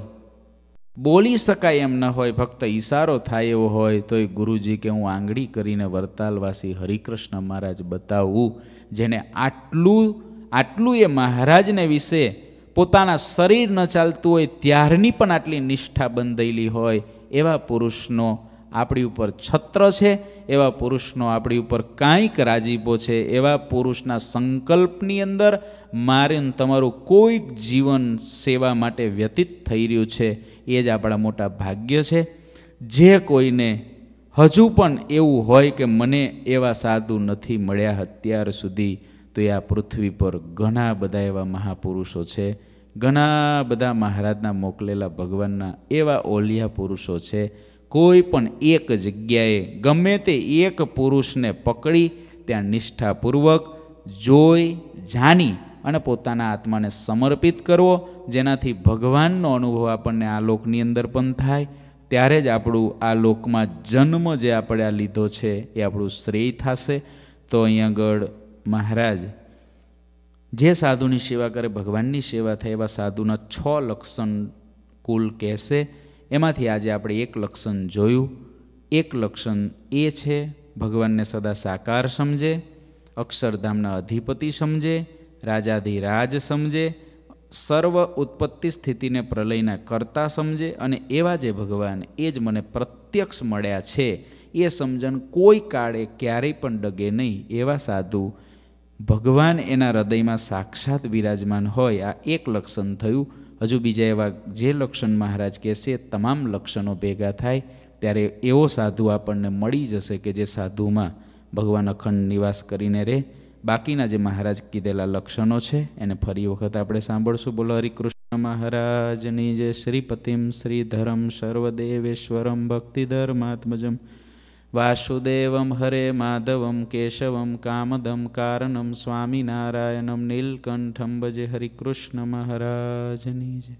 બોલી શકાય એમ ન હોય ફક્ત ઈશારો થાય એવો હોય તો એ ગુરુજી કે હું આંગળી કરીને વરતાલવાસી હરિકૃષ્ણ મહારાજ બતાવું જેને આટલું આટલું એ મહારાજને વિશે પોતાના શરીર ન ચાલતું હોય ત્યારની પણ આટલી નિષ્ઠા બંધાયેલી હોય એવા પુરુષનો આપણી ઉપર છત્ર છે એવા પુરુષનો આપણી ઉપર કાંઈક રાજીપો છે એવા પુરુષના સંકલ્પની અંદર મારે તમારું કોઈક જીવન સેવા માટે વ્યતીત થઈ રહ્યું છે એ જ આપણા મોટા ભાગ્ય છે જે કોઈને હજુ પણ એવું હોય કે મને એવા સાધુ નથી મળ્યા અત્યાર સુધી તો એ આ પૃથ્વી પર ઘણા બધા એવા મહાપુરુષો છે ઘણા બધા મહારાજના મોકલેલા ભગવાનના એવા ઓલિયા પુરુષો છે કોઈ પણ એક જગ્યાએ ગમે તે એક પુરુષને પકડી ત્યાં નિષ્ઠાપૂર્વક જોઈ જાણી અને પોતાના આત્માને સમર્પિત કરવો જેનાથી ભગવાનનો અનુભવ આપણને આ લોકની અંદર પણ થાય ત્યારે જ આપણું આ લોકમાં જન્મ જે આપણે આ લીધો છે એ આપણું શ્રેય થશે તો અહીંયા આગળ મહારાજ જે સાધુની સેવા કરે ભગવાનની સેવા થાય એવા સાધુના છ લક્ષણ કુલ કહેશે એમાંથી આજે આપણે એક લક્ષણ જોયું એક લક્ષણ એ છે ભગવાનને સદા સાકાર સમજે અક્ષરધામના અધિપતિ સમજે રાજાધિરાજ સમજે સર્વ ઉત્પત્તિ સ્થિતિને પ્રલયના કરતા સમજે અને એવા જે ભગવાન એ જ મને પ્રત્યક્ષ મળ્યા છે એ સમજણ કોઈ કાળે ક્યારેય પણ ડગે નહીં એવા સાધુ ભગવાન એના હૃદયમાં સાક્ષાત બિરાજમાન હોય આ એક લક્ષણ થયું હજુ બીજા એવા જે લક્ષણ મહારાજ કહેશે તમામ લક્ષણો ભેગા થાય ત્યારે એવો સાધુ આપણને મળી જશે કે જે સાધુમાં ભગવાન અખંડ નિવાસ કરીને રહે બાકીના જે મહારાજ કીધેલા લક્ષણો છે એને ફરી વખત આપણે સાંભળશું બોલો હરિકૃષ્ણ મહારાજની જે શ્રીપતિમ શ્રીધરમ સર્વદેવેશ્વરમ ભક્તિધર્માત્મજમ વાસુદેવમ હરે માધવમ કેશવમ કામદમ કારણમ સ્વામિનારાયણમ નીલકંઠમ ભજે હરિકૃષ્ણ મહારાજની જય